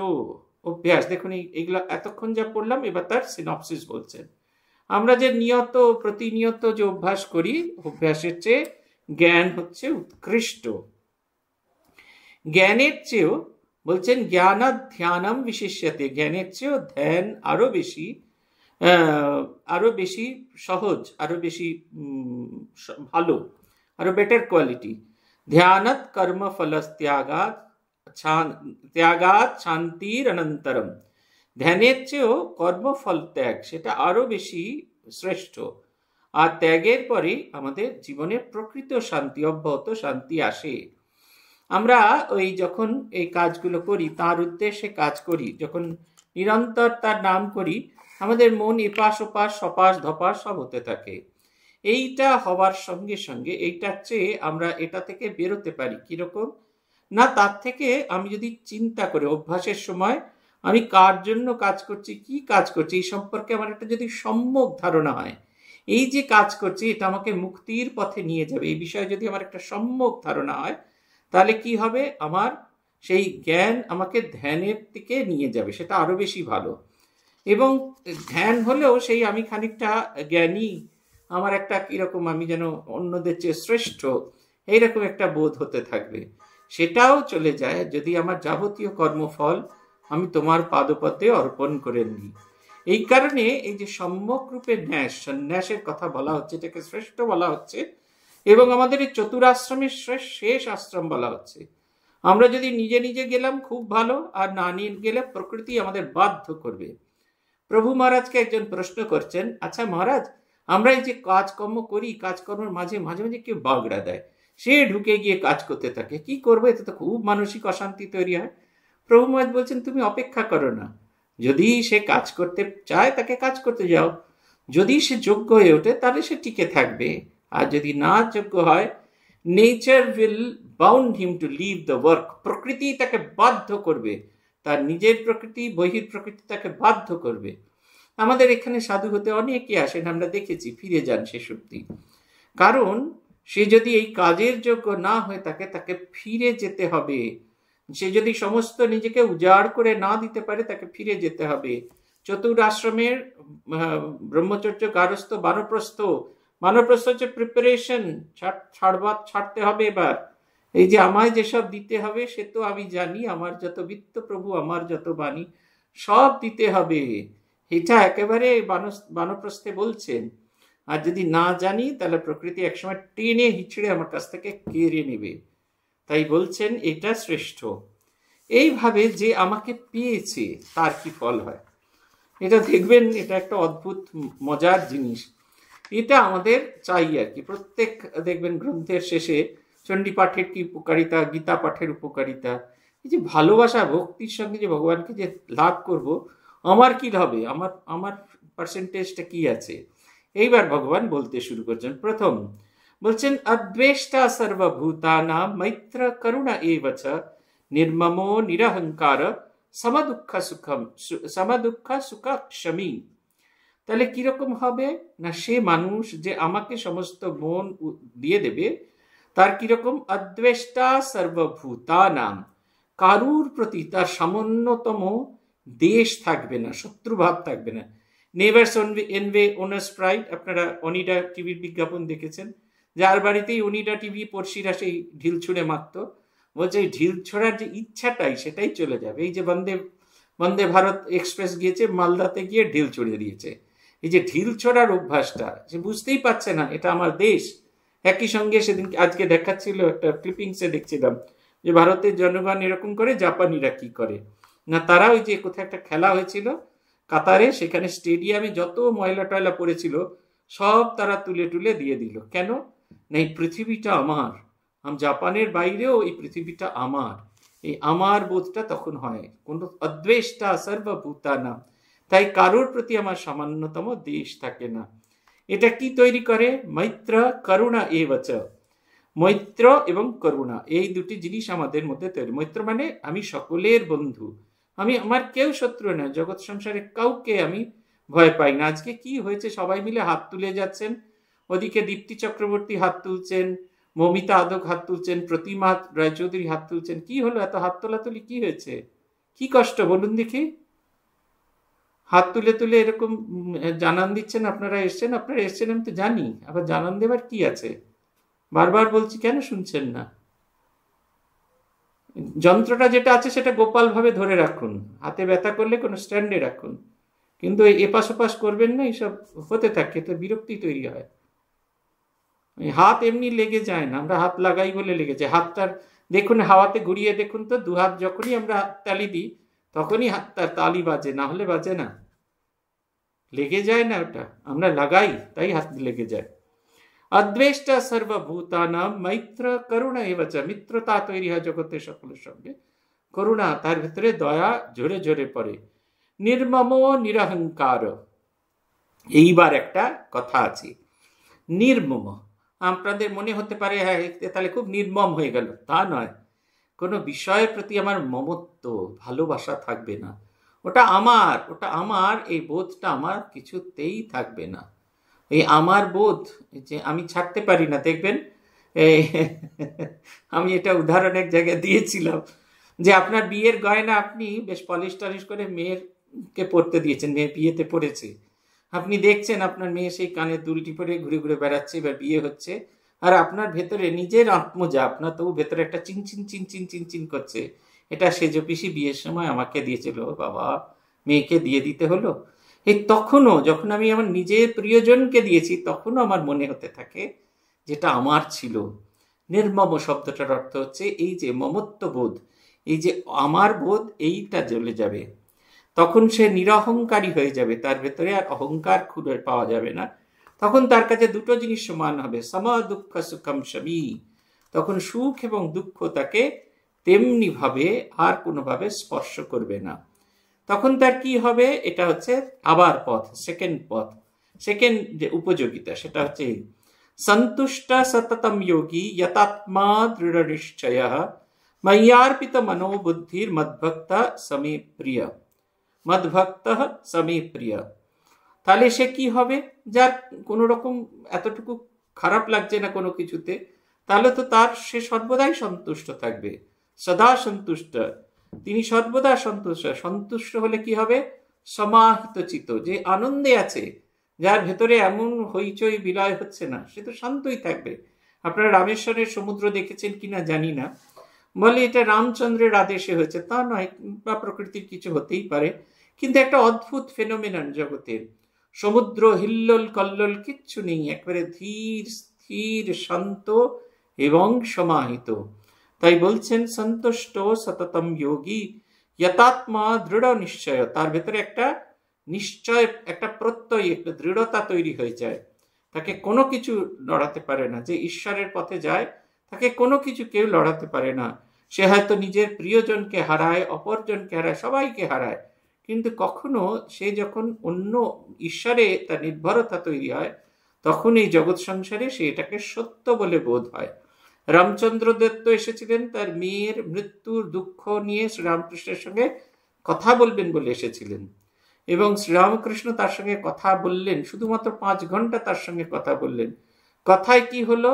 [SPEAKER 1] অভ্যাস দেখুন এগুলো এতক্ষণ যা পড়লাম এবার তার সিনপসিস বলছেন আমরা যে নিয়ত প্রতিনিয়ত যে অভ্যাস করি অভ্যাসের চেয়ে জ্ঞান হচ্ছে উৎকৃষ্ট জ্ঞানের চেয়েও বলছেন জ্ঞান ধ্যানম বিশেষ্যতে জ্ঞানের চেয়েও ধ্যান আরও বেশি আরও বেশি সহজ আরও বেশি ভালো আরও বেটার কোয়ালিটি ধ্যানত কর্ম ফলস্ত্যাগাত ত্যাগাত শান্তির অনন্তরম ধ্যানের চেয়েও কর্মফল ত্যাগ সেটা আরও বেশি শ্রেষ্ঠ আর ত্যাগের পরে আমাদের জীবনে প্রকৃত শান্তি অব্যাহত শান্তি আসে আমরা ওই যখন এই কাজগুলো করি তার উদ্দেশ্যে কাজ করি যখন নিরন্তর তার নাম করি আমাদের মন এপাশ ওপাশ সপাশ ধপাস সব হতে থাকে এইটা হওয়ার সঙ্গে সঙ্গে এইটার চেয়ে আমরা এটা থেকে বেরোতে পারি কীরকম না তার থেকে আমি যদি চিন্তা করে অভ্যাসের সময় আমি কার জন্য কাজ করছি কি কাজ করছি এই সম্পর্কে আমার একটা যদি সম্যক ধারণা হয় এই যে কাজ করছি এটা আমাকে মুক্তির পথে নিয়ে যাবে এই বিষয়ে যদি আমার একটা সম্যক ধারণা হয় তাহলে কি হবে আমার সেই জ্ঞান আমাকে ধ্যানের দিকে নিয়ে যাবে সেটা আরও বেশি ভালো এবং ধ্যান হলেও সেই আমি খানিকটা জ্ঞানী আমার একটা কীরকম আমি যেন অন্যদের চেয়ে শ্রেষ্ঠ এইরকম একটা বোধ হতে থাকবে সেটাও চলে যায় যদি আমার যাবতীয় কর্মফল আমি তোমার পাদপথে অর্পণ করে নিই এই কারণে এই যে সম্যক রূপে ন্যাস সন্ন্যাসের কথা বলা হচ্ছে এটাকে শ্রেষ্ঠ বলা হচ্ছে এবং আমাদের এই চতুরাশ্রমের শেষ আশ্রম বলা হচ্ছে আমরা যদি নিজে নিজে গেলাম খুব ভালো আর না নিয়ে গেলে প্রকৃতি আমাদের বাধ্য করবে প্রভু মহারাজকে একজন প্রশ্ন করছেন আচ্ছা মহারাজ আমরা এই যে কাজকর্ম করি কাজকর্মের মাঝে মাঝে মাঝে কেউ বাগড়া দেয় সে ঢুকে গিয়ে কাজ করতে থাকে কি করবে এতে তো খুব মানসিক অশান্তি তৈরি হয় প্রভু মহারাজ বলছেন তুমি অপেক্ষা করো না যদি সে কাজ করতে চায় তাকে কাজ করতে যাও যদি সে যোগ্য হয়ে ওঠে তাহলে সে টিকে থাকবে আর যদি না যোগ্য হয় nature will bound him to leave the work প্রকৃতি তাকে বাধ্য করবে তার নিজের প্রকৃতি বহির প্রকৃতি তাকে বাধ্য করবে আমাদের এখানে সাধু হতে অনেকে আসেন আমরা দেখেছি ফিরে যান সে সত্যি কারণ সে যদি এই কাজের যোগ্য না হয়ে থাকে তাকে ফিরে যেতে হবে সে যদি সমস্ত নিজেকে উজাড় করে না দিতে পারে তাকে ফিরে যেতে হবে চতুর আশ্রমের ব্রহ্মচর্য গারস্থ বারপ্রস্থ মানব প্রশ্ন হচ্ছে প্রিপারেশন ছাড়বার ছাড়তে হবে এবার এই যে আমায় যেসব দিতে হবে সে তো আমি জানি আমার যত বিত্ত প্রভু আমার যত বাণী সব দিতে হবে এটা একেবারে বানপ্রস্থে বলছেন আর যদি না জানি তাহলে প্রকৃতি একসময় টেনে হিচড়ে আমার কাছ থেকে কেড়ে নেবে তাই বলছেন এটা শ্রেষ্ঠ এইভাবে যে আমাকে পেয়েছে তার কি ফল হয় এটা দেখবেন এটা একটা অদ্ভুত মজার জিনিস এটা আমাদের চাই আর কি প্রত্যেক দেখবেন গ্রন্থের শেষে চণ্ডী পাঠের কি উপকারিতা গীতা পাঠের উপকারিতা এই যে ভালোবাসা ভক্তির সঙ্গে যে ভগবানকে যে লাভ করব আমার কি হবে আমার আমার পার্সেন্টেজটা কি আছে এইবার ভগবান বলতে শুরু করছেন প্রথম বলছেন অদ্বেষ্টা সর্বভূতানা মৈত্র করুণা এবচ নির্মমো নিরহংকার সমদুঃখ সুখম সমদুঃখ সুখ ক্ষমী তাহলে কিরকম হবে না সে মানুষ যে আমাকে সমস্ত গুণ দিয়ে দেবে তার কিরকম অদ্বেষ্টা সর্বভূতা নাম কারুর প্রতি তার সামান্যতম দেশ থাকবে না শত্রুভাব থাকবে না নেভার্স এনভে ওনার্স প্রাইড আপনারা অনিডা টিভির বিজ্ঞাপন দেখেছেন যার বাড়িতেই অনিডা টিভি পড়শিরা সেই ঢিল ছুঁড়ে মারত বলছে ঢিল ছোড়ার যে ইচ্ছাটাই সেটাই চলে যাবে এই যে বন্দে বন্দে ভারত এক্সপ্রেস গিয়েছে মালদাতে গিয়ে ঢিল ছুঁড়ে দিয়েছে এই যে ঢিল ছড়ার অভ্যাসটা সে বুঝতেই পারছে না এটা আমার দেশ একই সঙ্গে সেদিন আজকে দেখাচ্ছিল একটা ক্লিপিংসে দেখছিলাম যে ভারতের জনগণ এরকম করে জাপানিরা কি করে না তারা ওই যে কোথায় একটা খেলা হয়েছিল কাতারে সেখানে স্টেডিয়ামে যত ময়লা টয়লা পড়েছিল সব তারা তুলে টুলে দিয়ে দিল কেন না এই পৃথিবীটা আমার আম জাপানের বাইরেও এই পৃথিবীটা আমার এই আমার বোধটা তখন হয় কোনো অদ্বেষ্টা সর্বভূতা নাম তাই কারোর প্রতি আমার সামান্যতম দেশ থাকে না এটা কি তৈরি করে মৈত্র করুণা এবচ মৈত্র এবং করুণা এই দুটি জিনিস আমাদের মধ্যে তৈরি মৈত্র মানে আমি সকলের বন্ধু আমি আমার কেউ শত্রু না জগৎ সংসারে কাউকে আমি ভয় পাই না আজকে কি হয়েছে সবাই মিলে হাত তুলে যাচ্ছেন ওদিকে দীপ্তি চক্রবর্তী হাত তুলছেন মমিতা আদক হাত তুলছেন প্রতিমা রায়চৌধুরী হাত তুলছেন কি হলো এত হাত তোলাতুলি কি হয়েছে কি কষ্ট বলুন দেখি হাত তুলে তুলে এরকম জানান দিচ্ছেন আপনারা এসছেন আপনারা এসছেন আমি তো জানি আবার জানান দেবার কি আছে বারবার বলছি কেন শুনছেন না যন্ত্রটা যেটা আছে সেটা গোপালভাবে ধরে রাখুন হাতে ব্যথা করলে কোনো স্ট্যান্ডে রাখুন কিন্তু এপাশ ওপাশ করবেন না এইসব হতে থাকে তো বিরক্তি তৈরি হয় হাত এমনি লেগে যায় না আমরা হাত লাগাই বলে লেগেছে হাতটার দেখুন হাওয়াতে ঘুরিয়ে দেখুন তো দু হাত যখনই আমরা তালি দিই তখনই হাতটার তালি বাজে না হলে বাজে না লেগে যায় না ওটা আমরা লাগাই তাই হাত লেগে যায় অদ্বেষ্টা সর্বভূতানাম মৈত্র করুণা এবচ মিত্রতা তৈরি হয় জগতে সকলের সঙ্গে করুণা তার ভিতরে দয়া ঝরে ঝরে পড়ে নির্মম নিরহংকার এইবার একটা কথা আছে নির্মম আপনাদের মনে হতে পারে হ্যাঁ তাহলে খুব নির্মম হয়ে গেল তা নয় কোনো বিষয়ের প্রতি আমার মমত্ব ভালোবাসা থাকবে না ওটা আমার ওটা আমার এই বোধটা আমার কিছুতেই থাকবে না এই আমার বোধ যে আমি ছাড়তে পারি না দেখবেন আমি এটা উদাহরণ এক জায়গায় দিয়েছিলাম যে আপনার বিয়ের গয়না আপনি বেশ পলিশ টলিশ করে মেয়েরকে পড়তে দিয়েছেন মেয়ে বিয়েতে পড়েছে আপনি দেখছেন আপনার মেয়ে সেই কানে দুলটি পরে ঘুরে ঘুরে বেড়াচ্ছে এবার বিয়ে হচ্ছে আর আপনার ভেতরে নিজের আত্মজা আপনার তবু ভেতরে একটা চিনচিন চিনচিন চিনচিন করছে এটা সে জপিসি বিয়ের সময় আমাকে দিয়েছিল বাবা মেয়েকে দিয়ে দিতে হলো এই তখনও যখন আমি আমার নিজের প্রিয়জনকে দিয়েছি তখনও আমার মনে হতে থাকে যেটা আমার ছিল নির্মম শব্দটার অর্থ হচ্ছে এই যে মমত্ব বোধ এই যে আমার বোধ এইটা জ্বলে যাবে তখন সে নিরহংকারী হয়ে যাবে তার ভেতরে আর অহংকার খুলে পাওয়া যাবে না তখন তার কাছে দুটো জিনিস সমান হবে সম দুঃখ সুখম সমী তখন সুখ এবং দুঃখ তাকে তেমনিভাবে আর কোনোভাবে স্পর্শ করবে না তখন তার কি হবে এটা হচ্ছে আবার পথ সেকেন্ড পথ সেকেন্ড যে উপযোগিতা সেটা হচ্ছে সন্তুষ্ট সততম যোগী যথাত্মা দৃঢ় নিশ্চয় ময়্যার্পিত মনোবুদ্ধির মদ্ভক্ত সমীপ্রিয় প্রিয় মদ্ভক্ত সমে প্রিয় তাহলে সে কি হবে যার কোনো রকম এতটুকু খারাপ লাগছে না কোনো কিছুতে তাহলে তো তার সে সর্বদাই সন্তুষ্ট থাকবে সদা সন্তুষ্ট তিনি সর্বদা সন্তুষ্ট সন্তুষ্ট হলে কি হবে সমাহিত চিত যে আনন্দে আছে যার ভেতরে এমন হইচই বিলয় হচ্ছে না সে তো শান্তই থাকবে আপনারা রামেশ্বরের সমুদ্র দেখেছেন কিনা জানি না বলে এটা রামচন্দ্রের আদেশে হয়েছে তা নয় বা প্রকৃতির কিছু হতেই পারে কিন্তু একটা অদ্ভুত ফেনোমেনন জগতের সমুদ্র হিল্লোল কল্লোল কিচ্ছু নেই একবারে ধীর স্থির শান্ত এবং সমাহিত তাই বলছেন সন্তুষ্ট সততম যোগী যথাত্মা দৃঢ় নিশ্চয় তার ভেতরে একটা নিশ্চয় একটা প্রত্যয় একটা দৃঢ়তা তৈরি হয়ে যায় তাকে কোনো কিছু লড়াতে পারে না যে ঈশ্বরের পথে যায় তাকে কোনো কিছু কেউ লড়াতে পারে না সে হয়তো নিজের প্রিয়জনকে হারায় অপরজনকে হারায় সবাইকে হারায় কিন্তু কখনো সে যখন অন্য ঈশ্বরে তার নির্ভরতা তৈরি হয় তখন এই জগৎ সংসারে সে এটাকে সত্য বলে বোধ হয় রামচন্দ্র দত্ত এসেছিলেন তার মেয়ের মৃত্যুর দুঃখ নিয়ে শ্রীরামকৃষ্ণের সঙ্গে কথা বলবেন বলে এসেছিলেন এবং শ্রীরামকৃষ্ণ তার সঙ্গে কথা বললেন শুধুমাত্র পাঁচ ঘন্টা তার সঙ্গে কথা বললেন কথায় কি হলো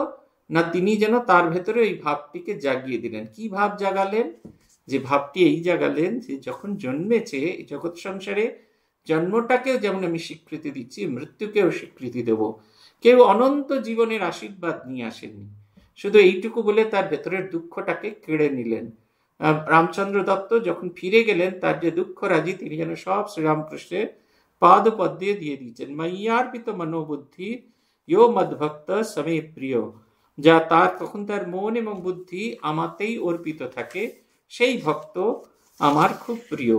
[SPEAKER 1] না তিনি যেন তার ভেতরে ওই ভাবটিকে জাগিয়ে দিলেন কি ভাব জাগালেন যে ভাবটি এই জাগালেন যে যখন জন্মেছে জগৎ সংসারে জন্মটাকেও যেমন আমি স্বীকৃতি দিচ্ছি মৃত্যুকেও স্বীকৃতি দেব কেউ অনন্ত জীবনের আশীর্বাদ নিয়ে আসেননি শুধু এইটুকু বলে তার ভেতরের দুঃখটাকে কেড়ে নিলেন রামচন্দ্র দত্ত যখন ফিরে গেলেন তার যে দুঃখ রাজি তিনি যেন সব শ্রীরামকৃষ্ণের পাদ পদ দিয়ে দিয়েছেন মাইয়ার্পিত মনোবুদ্ধি ইয় মদভক্ত সমে প্রিয় যা তার তখন তার মন এবং বুদ্ধি আমাতেই অর্পিত থাকে সেই ভক্ত আমার খুব প্রিয়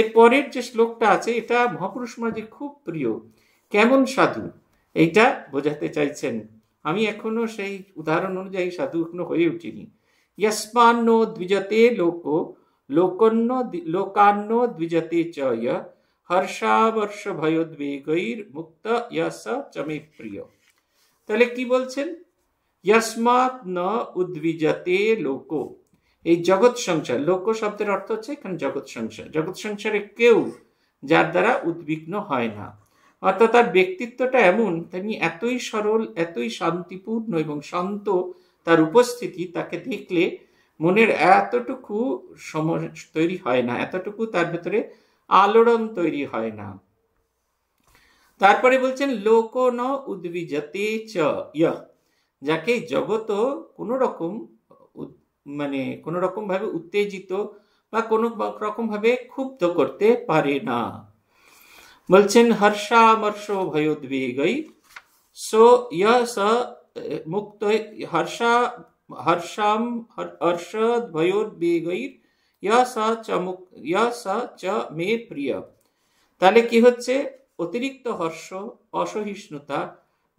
[SPEAKER 1] এর পরের যে শ্লোকটা আছে এটা মহাপুরুষ মাঝে খুব প্রিয় কেমন সাধু এইটা বোঝাতে চাইছেন আমি এখনো সেই উদাহরণ অনুযায়ী সাধু এখনো হয়ে উঠিনি ইয়স্মান্ন দ্বিজতে লোক লোকন্ন লোকান্ন দ্বিজতে চ হর্ষাবর্ষ ভয়োদ্বেগৈর মুক্ত ইয়াস চমে প্রিয় তাহলে কি বলছেন ইয়স্মাৎ ন উদ্বিজতে লোক এই জগৎ সংসার লোক শব্দের অর্থ হচ্ছে এখানে জগৎ সংসার জগৎ সংসারে কেউ যার দ্বারা উদ্বিগ্ন হয় না অর্থাৎ তার ব্যক্তিত্বটা এমন তিনি এতই সরল এতই শান্তিপূর্ণ এবং শান্ত তার উপস্থিতি তাকে দেখলে মনের এতটুকু সময় তৈরি হয় না এতটুকু তার ভেতরে আলোড়ন তৈরি হয় না তারপরে বলছেন লোক ন উদ্বিজতে চ যাকে জগত কোনো রকম মানে কোনো উত্তেজিত বা কোনো রকমভাবে ক্ষুব্ধ করতে পারে না বলছেন হর্ষামর্ষ ভয়োদ্বেগই সো ইয়া স মুক্ত হর্ষা হর্ষাম হর্ষ ভয়োদ্বেগই ইয়া স চ চ মে প্রিয় তাহলে কি হচ্ছে অতিরিক্ত হর্ষ অসহিষ্ণুতা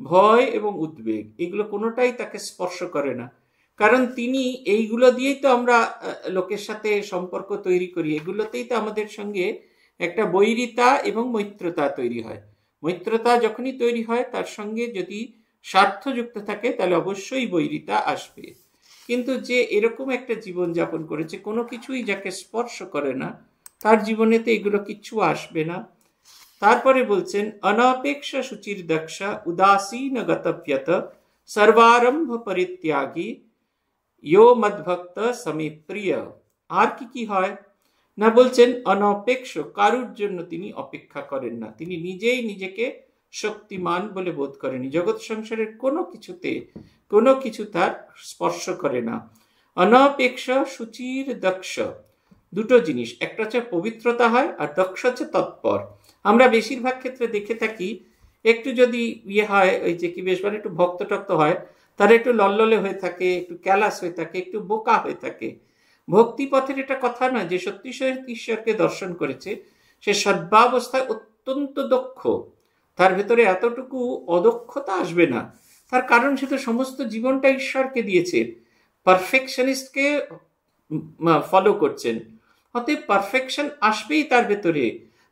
[SPEAKER 1] ভয় এবং উদ্বেগ এগুলো কোনোটাই তাকে স্পর্শ করে না কারণ তিনি এইগুলো দিয়েই তো আমরা লোকের সাথে সম্পর্ক তৈরি করি এগুলোতেই তো আমাদের সঙ্গে একটা বৈরিতা এবং মৈত্রতা তৈরি হয় মৈত্রতা যখনই তৈরি হয় তার সঙ্গে যদি স্বার্থ যুক্ত থাকে তাহলে অবশ্যই বৈরিতা আসবে কিন্তু যে এরকম একটা জীবন যাপন করেছে কোনো কিছুই যাকে স্পর্শ করে না তার জীবনে তো এগুলো কিচ্ছু আসবে না তারপরে বলছেন অনাপেক্ষা সুচির দক্ষা উদাসীন গতব্যত সর্বারম্ভ পরিত্যাগী ইয়ো মদভক্ত সমী প্রিয় আর কি কি হয় না বলছেন অনপেক্ষ কারুর জন্য তিনি অপেক্ষা করেন না তিনি নিজেই নিজেকে শক্তিমান বলে বোধ করেনি জগৎ সংসারের কোনো কিছুতে কোনো কিছু তার স্পর্শ করে না অনপেক্ষ সুচির দক্ষ দুটো জিনিস একটা হচ্ছে পবিত্রতা হয় আর দক্ষ হচ্ছে তৎপর আমরা বেশিরভাগ ক্ষেত্রে দেখে থাকি একটু যদি ইয়ে হয় ওই যে কি বেশ মানে একটু ভক্ত টক্ত হয় তারা একটু লল্ললে হয়ে থাকে একটু ক্যালাস হয়ে থাকে একটু বোকা হয়ে থাকে ভক্তি পথের এটা কথা নয় যে সত্যি সত্যি ঈশ্বরকে দর্শন করেছে সে সর্বাবস্থায় অত্যন্ত দক্ষ তার ভেতরে এতটুকু অদক্ষতা আসবে না তার কারণ সে তো সমস্ত জীবনটা ঈশ্বরকে দিয়েছে পারফেকশনিস্টকে ফলো করছেন অতএব পারফেকশন আসবেই তার ভেতরে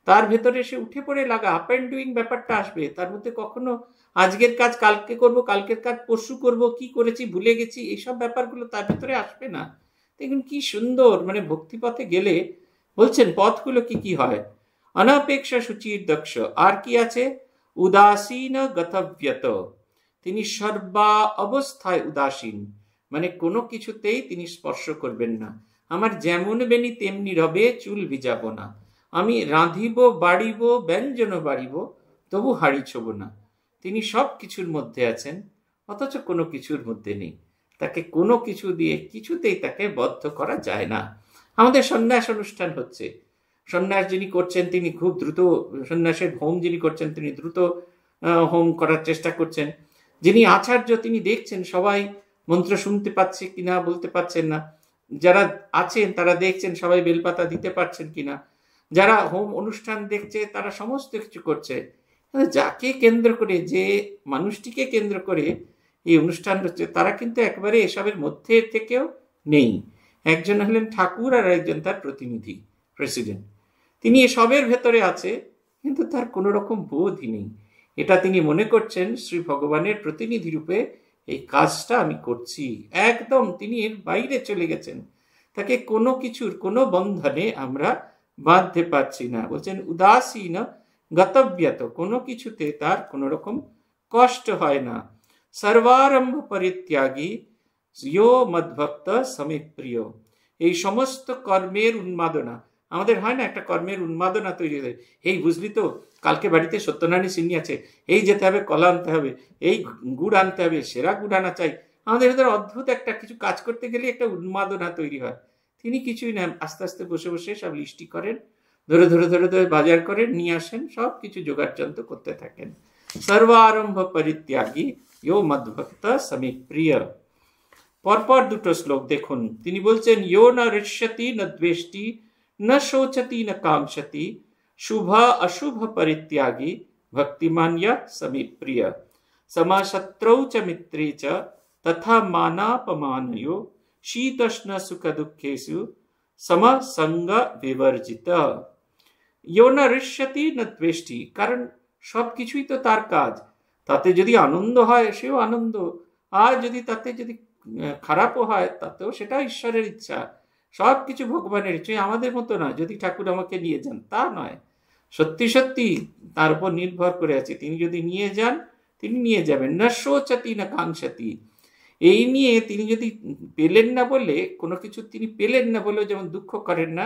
[SPEAKER 1] তার ভেতরে সে উঠে পড়ে লাগা আপ অ্যান্ড ডুইং ব্যাপারটা আসবে তার মধ্যে কখনো আজকের কাজ কালকে করব কালকের কাজ পরশু করব কি করেছি ভুলে গেছি এইসব ব্যাপারগুলো তার ভিতরে আসবে না দেখুন কি সুন্দর মানে ভক্তিপথে গেলে বলছেন পথগুলো কি কি হয় অনাপেক্ষা সুচির দক্ষ আর কি আছে উদাসীন গতব্যত তিনি সর্বা অবস্থায় উদাসীন মানে কোনো কিছুতেই তিনি স্পর্শ করবেন না আমার যেমন বেনি তেমনি রবে চুল ভিজাবো না আমি রাঁধিব বাড়িব ব্যঞ্জন বাড়িব তবু হাড়ি ছোব না তিনি সব কিছুর মধ্যে আছেন অথচ কোনো কিছুর মধ্যে নেই তাকে কোনো কিছু দিয়ে কিছুতেই তাকে বদ্ধ করা যায় না আমাদের সন্ন্যাস অনুষ্ঠান হচ্ছে সন্ন্যাস যিনি করছেন তিনি খুব দ্রুত সন্ন্যাসের হোম যিনি করছেন তিনি দ্রুত হোম করার চেষ্টা করছেন যিনি আচার্য তিনি দেখছেন সবাই মন্ত্র শুনতে পাচ্ছে কিনা বলতে পারছেন না যারা আছেন তারা দেখছেন সবাই বেলপাতা দিতে পারছেন কিনা যারা হোম অনুষ্ঠান দেখছে তারা সমস্ত কিছু করছে যাকে কেন্দ্র করে যে মানুষটিকে কেন্দ্র করে এই অনুষ্ঠান হচ্ছে তারা কিন্তু একবারে এসবের মধ্যে থেকেও নেই একজন হলেন ঠাকুর আর একজন তার প্রতিনিধি প্রেসিডেন্ট তিনি এসবের ভেতরে আছে কিন্তু তার কোনো রকম বোধই নেই এটা তিনি মনে করছেন শ্রী ভগবানের প্রতিনিধি রূপে এই কাজটা আমি করছি একদম তিনি এর বাইরে চলে গেছেন তাকে কোনো কিছুর কোনো বন্ধনে আমরা বাঁধতে পারছি না বলছেন উদাসীন গতব্যত কোনো কিছুতে তার কোনো রকম কষ্ট হয় না সর্বারম্ভ পরিত্যাগী ইয় মদভক্ত সমীপ্রিয় এই সমস্ত কর্মের উন্মাদনা আমাদের হয় না একটা কর্মের উন্মাদনা তৈরি হয় এই বুঝলি তো কালকে বাড়িতে সত্যনারায়ণ সিন্নি আছে এই যেতে হবে কলা আনতে হবে এই গুড় আনতে হবে সেরা গুড় আনা চাই আমাদের ভেতরে অদ্ভুত একটা কিছু কাজ করতে গেলে একটা উন্মাদনা তৈরি হয় তিনি কিছুই না আস্তে আস্তে বসে বসে সব লিস্টি করেন ধরে ধরে ধরে ধরে বাজার করে নিয়ে আসেন সব কিছু যোগাযন্ত্র করতে থাকেন সর্বারম্ভ পরিত্যাগী ইয়ো মধ্যভক্ত সমী প্রিয় পরপর দুটো শ্লোক দেখুন তিনি বলছেন ইয়ো না ঋষ্যতি না দ্বেষ্টি না শোচতি না কাঙ্ক্ষতি শুভ অশুভ পরিত্যাগী ভক্তিমান্য সমী প্রিয় समाशत्रौ च मित्रे च तथा मानापमानयो शीतोष्ण सुख दुखेशु समसंग विवर्जित ইয়োনা ঋষ্যতি না দ্বেষ্টি কারণ সব কিছুই তো তার কাজ তাতে যদি আনন্দ হয় সেও আনন্দ আর যদি তাতে যদি খারাপও হয় তাতেও সেটা ঈশ্বরের ইচ্ছা সব কিছু ভগবানের ইচ্ছা আমাদের মতো না যদি ঠাকুর আমাকে নিয়ে যান তা নয় সত্যি সত্যি তার উপর নির্ভর করে আছে তিনি যদি নিয়ে যান তিনি নিয়ে যাবেন না শোচাতি না কাঙ্ক্ষাতি এই নিয়ে তিনি যদি পেলেন না বলে কোনো কিছু তিনি পেলেন না বলেও যেমন দুঃখ করেন না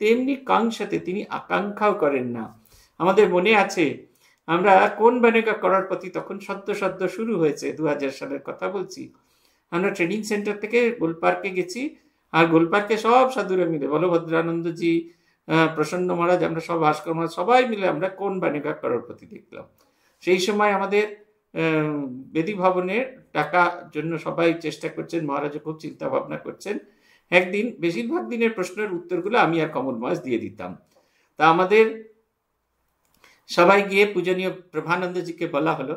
[SPEAKER 1] তেমনি কাঙ্ক্ষাতে তিনি আকাঙ্ক্ষাও করেন না আমাদের মনে আছে আমরা কোন ব্যানেকা করার প্রতি তখন সদ্য সদ্য শুরু হয়েছে দু সালের কথা বলছি আমরা ট্রেনিং সেন্টার থেকে গোলপার্কে গেছি আর গোলপার্কে সব সাধুরা মিলে বলভদ্রানন্দজি প্রসন্ন মহারাজ আমরা সব ভাস্কর মহারাজ সবাই মিলে আমরা কোন ব্যানেকা করার প্রতি দেখলাম সেই সময় আমাদের বেদি ভবনের টাকা জন্য সবাই চেষ্টা করছেন মহারাজও খুব চিন্তা ভাবনা করছেন একদিন বেশিরভাগ দিনের প্রশ্নের উত্তরগুলো আমি আর কমল মাস দিয়ে দিতাম তা আমাদের সবাই গিয়ে পূজনীয় প্রভানন্দজিকে বলা হলো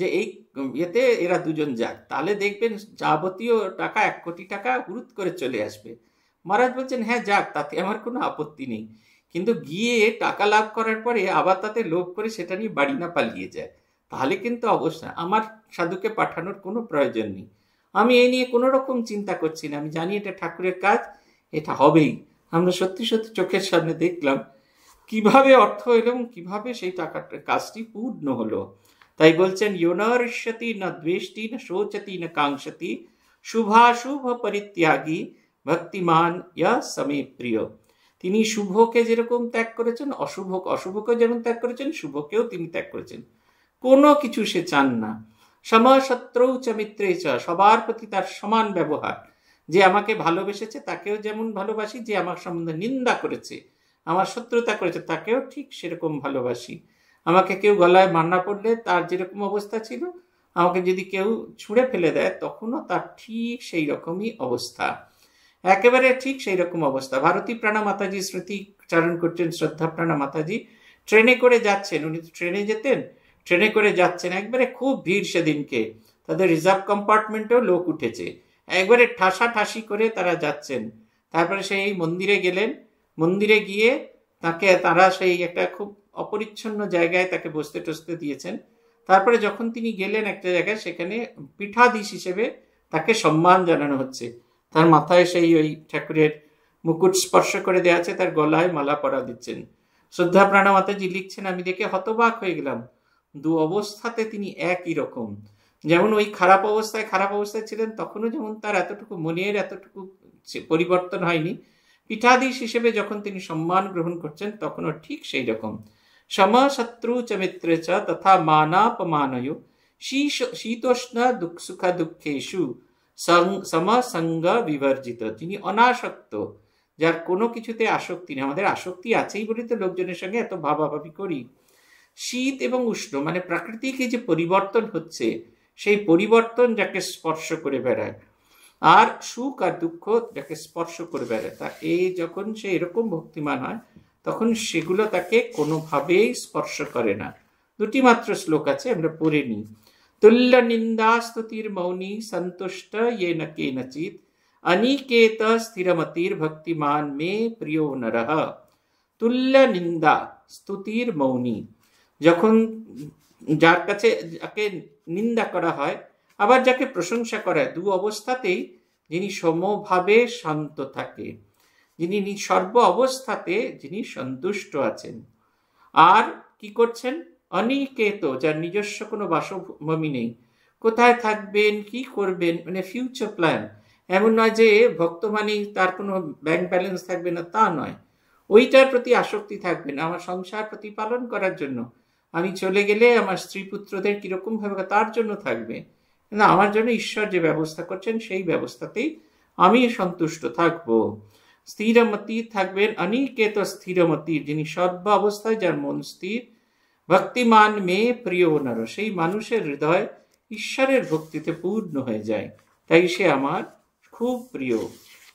[SPEAKER 1] যে এই ইয়েতে এরা দুজন যাক তাহলে দেখবেন যাবতীয় টাকা এক কোটি টাকা হুরুত করে চলে আসবে মহারাজ বলছেন হ্যাঁ যাক তাতে আমার কোনো আপত্তি নেই কিন্তু গিয়ে টাকা লাভ করার পরে আবার তাতে লোভ করে সেটা নিয়ে বাড়ি না পালিয়ে যায় তাহলে কিন্তু অবশ্যই আমার সাধুকে পাঠানোর কোনো প্রয়োজন নেই আমি এই নিয়ে কোনো রকম চিন্তা করছি না আমি জানি এটা ঠাকুরের কাজ এটা হবেই আমরা সত্যি সত্যি চোখের সামনে দেখলাম কিভাবে অর্থ এলো এবং কিভাবে সেই টাকাটার কাজটি পূর্ণ হলো তাই বলছেন ইয়োনারিষ্যতি না দ্বেষ্টি না শোচতি না কাঙ্ক্ষতি শুভাশুভ পরিত্যাগী ভক্তিমান ইয়া সমে প্রিয় তিনি শুভকে যেরকম ত্যাগ করেছেন অশুভ অশুভকে যেমন ত্যাগ করেছেন শুভকেও তিনি ত্যাগ করেছেন কোনো কিছু সে চান না সমাশত্রৌ চ মিত্রে চ সবার প্রতি তার সমান ব্যবহার যে আমাকে ভালোবেসেছে তাকেও যেমন ভালোবাসি যে আমার সম্বন্ধে নিন্দা করেছে আমার শত্রুতা করেছে তাকেও ঠিক সেরকম ভালোবাসি আমাকে কেউ গলায় মান্না পড়লে তার যেরকম অবস্থা ছিল আমাকে যদি কেউ ছুঁড়ে ফেলে দেয় তখনও তার ঠিক সেই রকমই অবস্থা একেবারে ঠিক সেই রকম অবস্থা ভারতী প্রাণা মাতাজি স্মৃতি চারণ করছেন শ্রদ্ধা প্রাণা মাতাজি ট্রেনে করে যাচ্ছেন উনি তো ট্রেনে যেতেন ট্রেনে করে যাচ্ছেন একবারে খুব ভিড় সেদিনকে তাদের রিজার্ভ কম্পার্টমেন্টেও লোক উঠেছে একবারে ঠাসা ঠাসি করে তারা যাচ্ছেন তারপরে সেই মন্দিরে গেলেন মন্দিরে গিয়ে তাকে তারা সেই একটা খুব অপরিচ্ছন্ন জায়গায় তাকে বসতে টসতে দিয়েছেন তারপরে যখন তিনি গেলেন একটা জায়গায় সেখানে পিঠাধীশ হিসেবে তাকে সম্মান জানানো হচ্ছে তার মাথায় সেই ওই ঠাকুরের মুকুট স্পর্শ করে দেওয়া আছে তার গলায় মালা পরা দিচ্ছেন শ্রদ্ধা প্রাণ মাতাজি লিখছেন আমি দেখে হতবাক হয়ে গেলাম দু অবস্থাতে তিনি একই রকম যেমন ওই খারাপ অবস্থায় খারাপ অবস্থায় ছিলেন তখনও যেমন তার এতটুকু মনের এতটুকু পরিবর্তন হয়নি পীঠাধীশ হিসেবে যখন তিনি সম্মান গ্রহণ করছেন তখনও ঠিক সেই রকম সম শত্রু চ চ তথা মানাপমানয় শীতোষ্ণ দুঃখ সুখ দুঃখেশু সমসঙ্গ বিবর্জিত তিনি অনাসক্ত যার কোনো কিছুতে আসক্তি নেই আমাদের আসক্তি আছেই বলি তো লোকজনের সঙ্গে এত ভাবাভাবি করি শীত এবং উষ্ণ মানে প্রাকৃতিক এই যে পরিবর্তন হচ্ছে সেই পরিবর্তন যাকে স্পর্শ করে বেড়ায় আর সুখ আর দুঃখ যাকে স্পর্শ করে বেড়ায় তা এই যখন সে এরকম ভক্তিমান হয় তখন সেগুলো তাকে কোনোভাবেই স্পর্শ করে না দুটি মাত্র শ্লোক আছে আমরা পড়ে নিই তুল্য নিন্দা স্তুতির মৌনী সন্তুষ্ট ইয়ে না কে নচিত অনিকেত স্থিরমতির ভক্তিমান মে প্রিয় নরহ তুল্য নিন্দা স্তুতির মৌনী যখন যার কাছে যাকে নিন্দা করা হয় আবার যাকে প্রশংসা করা হয় দু অবস্থাতেই যিনি সমভাবে শান্ত থাকে যিনি সর্ব অবস্থাতে যিনি সন্তুষ্ট আছেন আর কি করছেন অনিকেত যার নিজস্ব কোনো বাসভূমি নেই কোথায় থাকবেন কি করবেন মানে ফিউচার প্ল্যান এমন নয় যে ভক্ত মানেই তার কোনো ব্যাংক ব্যালেন্স থাকবে না তা নয় ওইটার প্রতি আসক্তি থাকবে না আমার সংসার প্রতিপালন করার জন্য আমি চলে গেলে আমার স্ত্রী পুত্রদের কীরকমভাবে তার জন্য থাকবে না আমার জন্য ঈশ্বর যে ব্যবস্থা করছেন সেই ব্যবস্থাতেই আমি সন্তুষ্ট থাকব স্থিরমতি থাকবেন অনিকেত স্থিরমতি যিনি সর্ব অবস্থায় যার মন স্থির ভক্তিমান মেয়ে প্রিয় নর সেই মানুষের হৃদয় ঈশ্বরের ভক্তিতে পূর্ণ হয়ে যায় তাই সে আমার খুব প্রিয়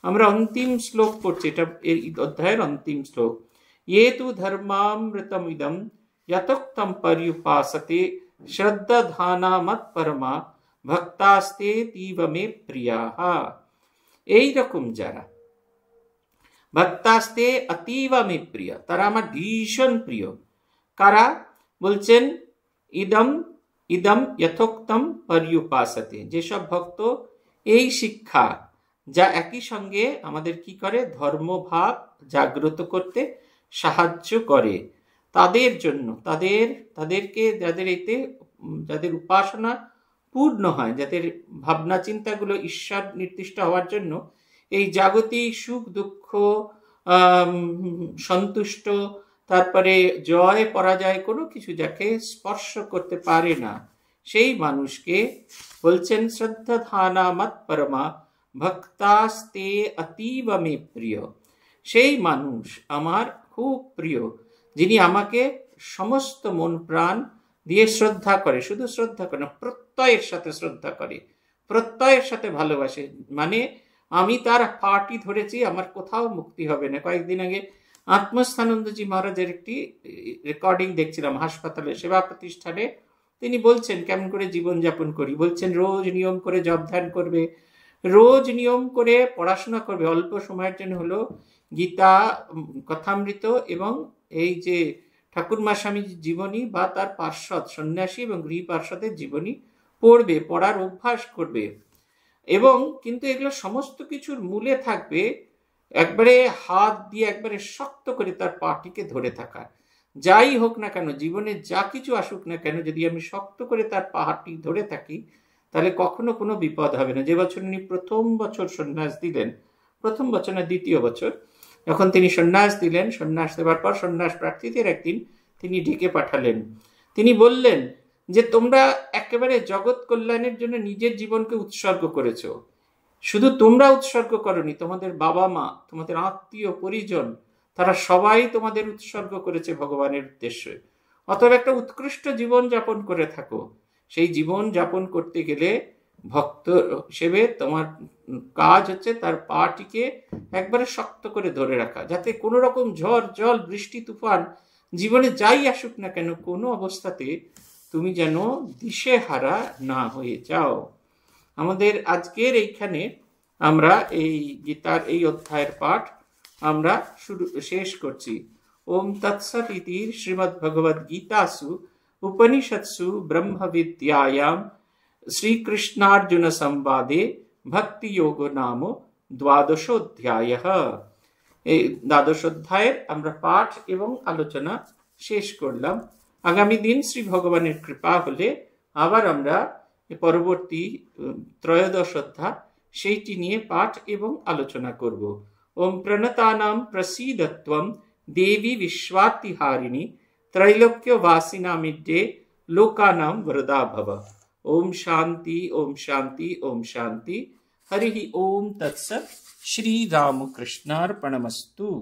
[SPEAKER 1] আমরা অন্তিম শ্লোক পড়ছি এটা এই অধ্যায়ের অন্তিম শ্লোক ইয়ে তু ধর্মামৃতম ইদম यतोक्तं पर्युपासते শ্রদ্ধাধানা মত পরমা ভক্তাস্তে মে প্রিয়াহা এইরকম যারা ভক্তাস্তে অতীবমে প্রিয় তারা আমার ভীষণ প্রিয় কারা বলছেন ইদম ইদম যথোক্তম পর্যুপাসতে যেসব ভক্ত এই শিক্ষা যা একই সঙ্গে আমাদের কি করে ধর্মভাব জাগ্রত করতে সাহায্য করে তাদের জন্য তাদের তাদেরকে যাদের এতে যাদের উপাসনা পূর্ণ হয় যাদের ভাবনা চিন্তাগুলো ঈশ্বর নির্দিষ্ট হওয়ার জন্য এই জাগতিক সুখ দুঃখ সন্তুষ্ট তারপরে জয় পরাজয় কোনো কিছু যাকে স্পর্শ করতে পারে না সেই মানুষকে বলছেন শ্রদ্ধা ধানা মত পরমা ভক্তাস্তে অতীব মে প্রিয় সেই মানুষ আমার খুব প্রিয় যিনি আমাকে সমস্ত মন প্রাণ দিয়ে শ্রদ্ধা করে শুধু শ্রদ্ধা করে না প্রত্যয়ের সাথে শ্রদ্ধা করে প্রত্যয়ের সাথে ভালোবাসে মানে আমি তার পাটি ধরেছি আমার কোথাও মুক্তি হবে না কয়েকদিন আগে আত্মস্থানন্দজি মহারাজের একটি রেকর্ডিং দেখছিলাম হাসপাতালে সেবা প্রতিষ্ঠানে তিনি বলছেন কেমন করে জীবনযাপন করি বলছেন রোজ নিয়ম করে জব ধ্যান করবে রোজ নিয়ম করে পড়াশোনা করবে অল্প সময়ের জন্য হলো গীতা কথামৃত এবং এই যে ঠাকুরমা স্বামী জীবনী বা তার পার্শ্বদ সন্ন্যাসী এবং গৃহ পার্শ্বদের জীবনী পড়বে পড়ার অভ্যাস করবে এবং কিন্তু এগুলো সমস্ত কিছুর মূলে থাকবে একবারে হাত দিয়ে একবারে শক্ত করে তার পাটিকে ধরে থাকা যাই হোক না কেন জীবনে যা কিছু আসুক না কেন যদি আমি শক্ত করে তার পাহাড়টি ধরে থাকি তাহলে কখনো কোনো বিপদ হবে না যে বছর উনি প্রথম বছর সন্ন্যাস দিলেন প্রথম বছর না দ্বিতীয় বছর যখন তিনি সন্ন্যাস দিলেন সন্ন্যাস দেওয়ার পর সন্ন্যাস প্রার্থীদের একদিন তিনি ডেকে পাঠালেন তিনি বললেন যে তোমরা একেবারে জগৎ কল্যাণের জন্য নিজের জীবনকে উৎসর্গ করেছ শুধু তোমরা উৎসর্গ করনি তোমাদের বাবা মা তোমাদের আত্মীয় পরিজন তারা সবাই তোমাদের উৎসর্গ করেছে ভগবানের উদ্দেশ্যে অতএব একটা উৎকৃষ্ট জীবন যাপন করে থাকো সেই জীবন যাপন করতে গেলে ভক্ত হিসেবে তোমার কাজ হচ্ছে তার পাটিকে একবারে শক্ত করে ধরে রাখা যাতে কোনো রকম ঝড় জল বৃষ্টি তুফান জীবনে যাই আসুক না কেন কোনো অবস্থাতে তুমি যেন দিশেহারা না হয়ে যাও আমাদের আজকের এইখানে আমরা এই গীতার এই অধ্যায়ের পাঠ আমরা শুরু শেষ করছি ওম তৎসত ইতির শ্রীমদ্ ভগবদ্ গীতাসু उपनिषत्सु ब्रह्मविद्यायां श्रीकृष्णार्जुनसंवादे ভক্তিযোগ নাম দ্বাদশোধ্যায় দ্বাদশোধ্যায়ের আমরা পাঠ এবং আলোচনা শেষ করলাম আগামী দিন শ্রী ভগবানের কৃপা হলে আবার আমরা পরবর্তী ত্রয়োদশ অধ্যা সেইটি নিয়ে পাঠ এবং আলোচনা করব ওম প্রণতানাম প্রসীদত্বম দেবী বিশ্বাতিহারিণী त्रैलोक्यवासी वासिनामिड्ये लोकानाम वरदा भव ओम शांति ओम शांति ओम शांति हरि ओम तत्सत श्री राम कृष्णार्पणमस्तु